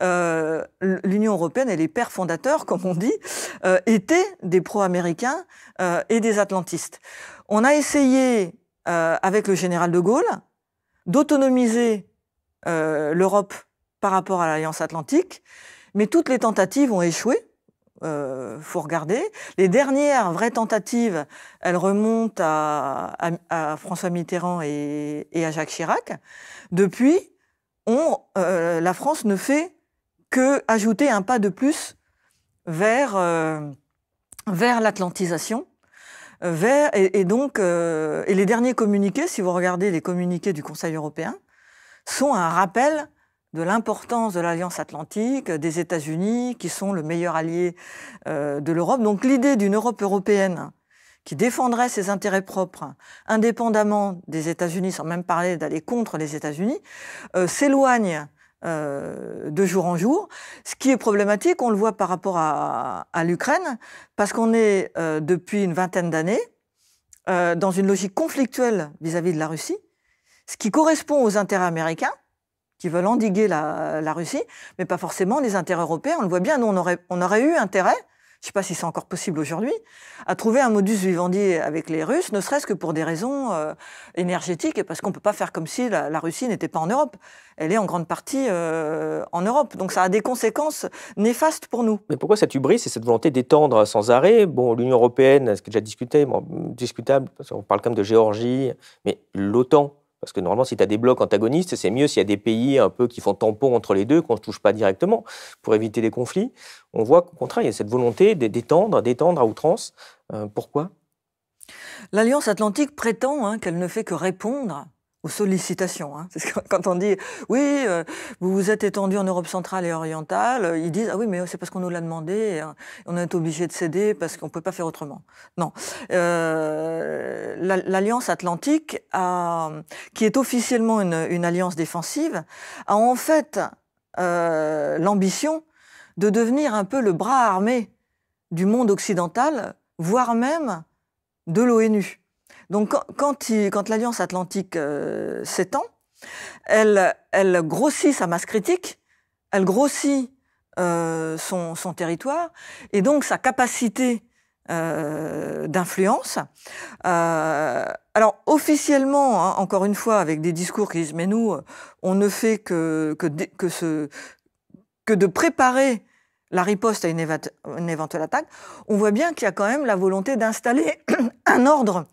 Euh, L'Union européenne et les pères fondateurs, comme on dit, euh, étaient des pro-américains et des atlantistes. On a essayé, avec le général de Gaulle, d'autonomiser euh, l'Europe par rapport à l'Alliance Atlantique, mais toutes les tentatives ont échoué. il euh, faut regarder. Les dernières vraies tentatives, elles remontent à, François Mitterrand et, à Jacques Chirac. Depuis, on, euh, la France ne fait que ajouter un pas de plus vers, vers l'atlantisation. Vers, et donc, et les derniers communiqués, si vous regardez les communiqués du Conseil européen, sont un rappel de l'importance de l'Alliance atlantique, des États-Unis, qui sont le meilleur allié euh, de l'Europe. Donc l'idée d'une Europe européenne qui défendrait ses intérêts propres, indépendamment des États-Unis, sans même parler d'aller contre les États-Unis, euh, s'éloigne euh, de jour en jour. Ce qui est problématique, on le voit par rapport à, l'Ukraine, parce qu'on est depuis une vingtaine d'années dans une logique conflictuelle vis à -vis de la Russie, ce qui correspond aux intérêts américains, qui veulent endiguer la, Russie, mais pas forcément les intérêts européens. On le voit bien, nous, on aurait, on aurait eu intérêt, je ne sais pas si c'est encore possible aujourd'hui, à trouver un modus vivendi avec les Russes, ne serait-ce que pour des raisons euh, énergétiques, et parce qu'on ne peut pas faire comme si la, Russie n'était pas en Europe. Elle est en grande partie euh, en Europe. Donc ça a des conséquences néfastes pour nous. Mais pourquoi cette hubris et cette volonté d'étendre sans arrêt Bon, l'Union européenne, ce qui est déjà discuté, discutable, parce qu'on parle quand même de Géorgie, mais l'OTAN parce que normalement, si tu as des blocs antagonistes, c'est mieux s'il y a des pays un peu qui font tampon entre les deux, qu'on ne se touche pas directement pour éviter des conflits. On voit qu'au contraire, il y a cette volonté d'étendre, d'étendre à outrance. Euh, pourquoi L'Alliance atlantique prétend hein, qu'elle ne fait que répondre aux sollicitations. Hein. quand on dit oui, euh, vous vous êtes étendu en Europe centrale et orientale, ils disent ah oui, mais c'est parce qu'on nous l'a demandé, hein. on est obligé de céder parce qu'on ne peut pas faire autrement. Non. Euh, L'Alliance atlantique, qui est officiellement une, alliance défensive, a en fait euh, l'ambition de devenir un peu le bras armé du monde occidental, voire même de l'ONU. Donc quand, l'Alliance atlantique euh, s'étend, elle, grossit sa masse critique, elle grossit euh, son, territoire et donc sa capacité euh, d'influence. alors officiellement, hein, encore une fois, avec des discours qui disent mais nous, on ne fait que, que, de, préparer la riposte à une éventuelle attaque, on voit bien qu'il y a quand même la volonté d'installer un ordre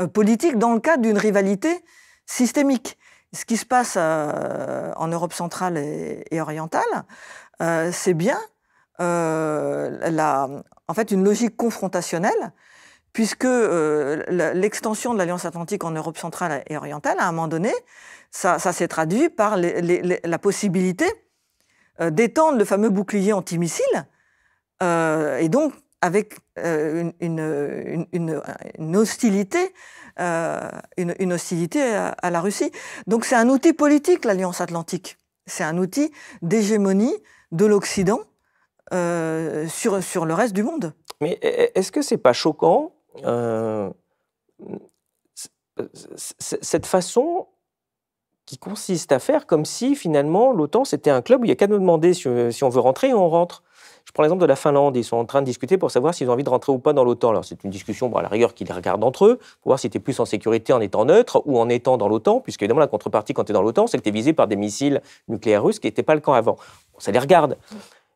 euh, politique dans le cadre d'une rivalité systémique. Ce qui se passe euh, en Europe centrale et, orientale, euh, c'est bien la, en fait une logique confrontationnelle puisque l'extension de l'Alliance atlantique en Europe centrale et orientale, à un moment donné, ça, s'est traduit par la possibilité d'étendre le fameux bouclier antimissile, et donc avec euh, une, hostilité, euh, une, hostilité à, la Russie. Donc c'est un outil politique, l'Alliance atlantique. C'est un outil d'hégémonie de l'Occident euh, sur, sur le reste du monde. Mais e, e, est-ce que c'est pas choquant cette façon qui consiste à faire comme si finalement l'OTAN c'était un club où il n'y a qu'à nous demander si, si on veut rentrer, on rentre je prends l'exemple de la Finlande. Ils sont en train de discuter pour savoir s'ils ont envie de rentrer ou pas dans l'OTAN. Alors, c'est une discussion, bon, à la rigueur, qu'ils regardent entre eux, pour voir si tu plus en sécurité en étant neutre ou en étant dans l'OTAN, puisque évidemment, la contrepartie quand tu es dans l'OTAN, c'est que tu es visé par des missiles nucléaires russes qui n'étaient pas le camp avant. ça les regarde.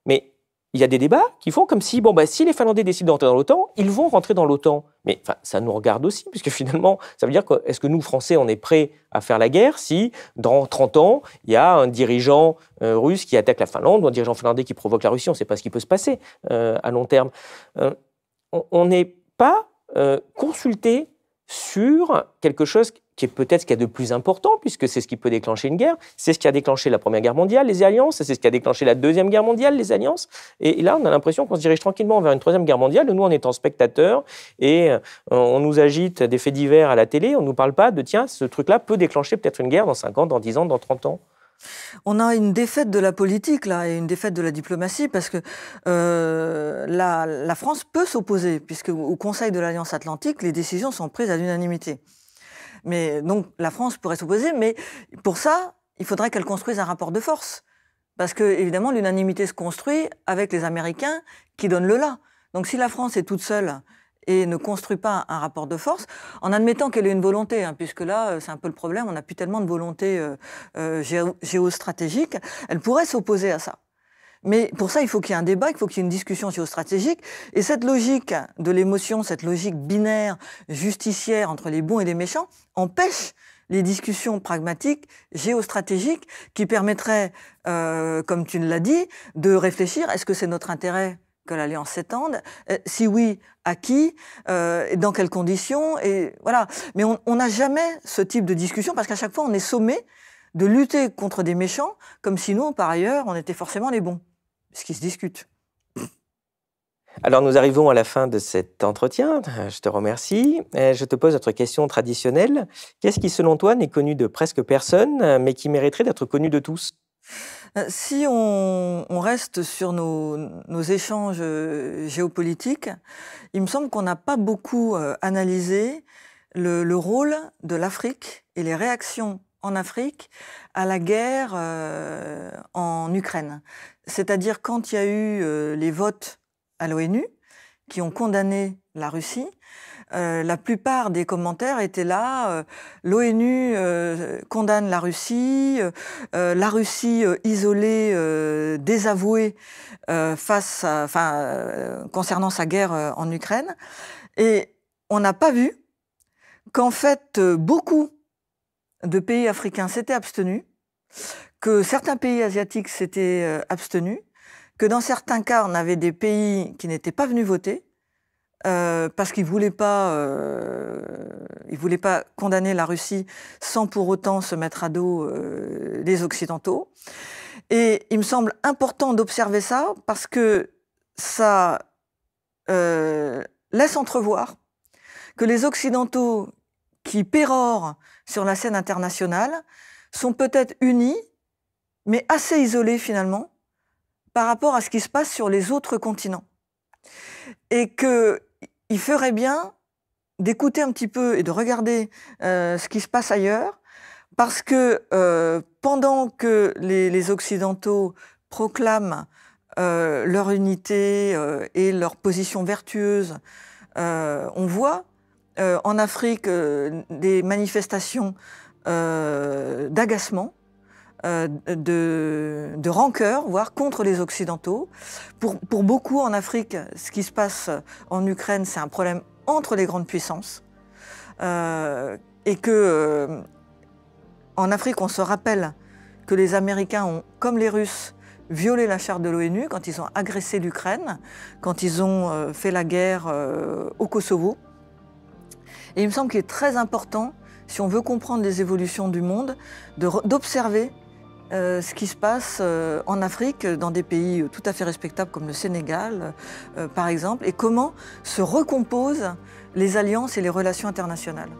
Mais il y a des débats qui font comme si, bon, bah, si les Finlandais décident d'entrer dans l'OTAN, ils vont rentrer dans l'OTAN. Mais ça nous regarde aussi, puisque finalement, ça veut dire que est-ce que nous, Français, on est prêts à faire la guerre si, dans 30 ans, il y a un dirigeant euh, russe qui attaque la Finlande ou un dirigeant finlandais qui provoque la Russie On ne sait pas ce qui peut se passer euh, à long terme. Euh, on n'est pas consulté sur quelque chose qui est peut-être ce qu'il y a de plus important, puisque c'est ce qui peut déclencher une guerre. C'est ce qui a déclenché la Première Guerre mondiale, les alliances, c'est ce qui a déclenché la Deuxième Guerre mondiale, les alliances. Et là, on a l'impression qu'on se dirige tranquillement vers une Troisième Guerre mondiale, nous, en étant spectateurs, et euh, on nous agite des faits divers à la télé, on ne nous parle pas de, tiens, ce truc-là peut déclencher peut-être une guerre dans 5 ans, dans 10 ans, dans 30 ans. On a une défaite de la politique, là, et une défaite de la diplomatie, parce que euh, la, la, France peut s'opposer, puisque au Conseil de l'Alliance Atlantique, les décisions sont prises à l'unanimité. Mais donc la France pourrait s'opposer, mais pour ça, il faudrait qu'elle construise un rapport de force. Parce que, évidemment, l'unanimité se construit avec les Américains qui donnent le là. Donc si la France est toute seule et ne construit pas un rapport de force, en admettant qu'elle ait une volonté, hein, puisque là, euh, c'est un peu le problème, on n'a plus tellement de volonté euh, euh, géostratégique, elle pourrait s'opposer à ça. Mais pour ça, il faut qu'il y ait un débat, il faut qu'il y ait une discussion géostratégique. Et cette logique de l'émotion, cette logique binaire, justicière entre les bons et les méchants, empêche les discussions pragmatiques, géostratégiques, qui permettraient, euh, comme tu l'as dit, de réfléchir, est-ce que c'est notre intérêt que l'alliance s'étende euh, Si oui, à qui euh, Dans quelles conditions Et voilà. Mais on n'a jamais ce type de discussion parce qu'à chaque fois, on est sommé de lutter contre des méchants, comme si par ailleurs, on était forcément les bons ce qui se discute. Alors nous arrivons à la fin de cet entretien. Je te remercie. Je te pose notre question traditionnelle. Qu'est-ce qui, selon toi, n'est connu de presque personne, mais qui mériterait d'être connu de tous euh, si on, reste sur nos, échanges euh, géopolitiques, il me semble qu'on n'a pas beaucoup euh, analysé le, rôle de l'Afrique et les réactions en Afrique à la guerre en Ukraine. C'est-à-dire quand il y a eu euh, les votes à l'ONU qui ont condamné la Russie, euh, la plupart des commentaires étaient là. Euh, L'ONU condamne la Russie, la Russie isolée, désavouée face, enfin, concernant sa guerre en Ukraine. Et on n'a pas vu qu'en fait beaucoup de pays africains s'étaient abstenus, que certains pays asiatiques s'étaient euh, abstenus, que dans certains cas, on avait des pays qui n'étaient pas venus voter euh, parce qu'ils ne voulaient, pas, euh, voulaient pas condamner la Russie sans pour autant se mettre à dos les Occidentaux. Et il me semble important d'observer ça parce que ça laisse entrevoir que les Occidentaux qui pérorent sur la scène internationale sont peut-être unis mais assez isolé finalement par rapport à ce qui se passe sur les autres continents. Et qu'il ferait bien d'écouter un petit peu et de regarder euh, ce qui se passe ailleurs, parce que euh, pendant que les, Occidentaux proclament euh, leur unité et leur position vertueuse, on voit en Afrique des manifestations d'agacement, euh, de, de, rancœur, voire contre les Occidentaux. Pour, pour beaucoup en Afrique, ce qui se passe en Ukraine, c'est un problème entre les grandes puissances. Euh, et que euh, en Afrique, on se rappelle que les Américains ont, comme les Russes, violé la charte de l'ONU quand ils ont agressé l'Ukraine, quand ils ont fait la guerre au Kosovo. Et il me semble qu'il est très important, si on veut comprendre les évolutions du monde, d'observer euh, ce qui se passe euh, en Afrique, dans des pays tout à fait respectables comme le Sénégal, euh, par exemple, et comment se recomposent les alliances et les relations internationales.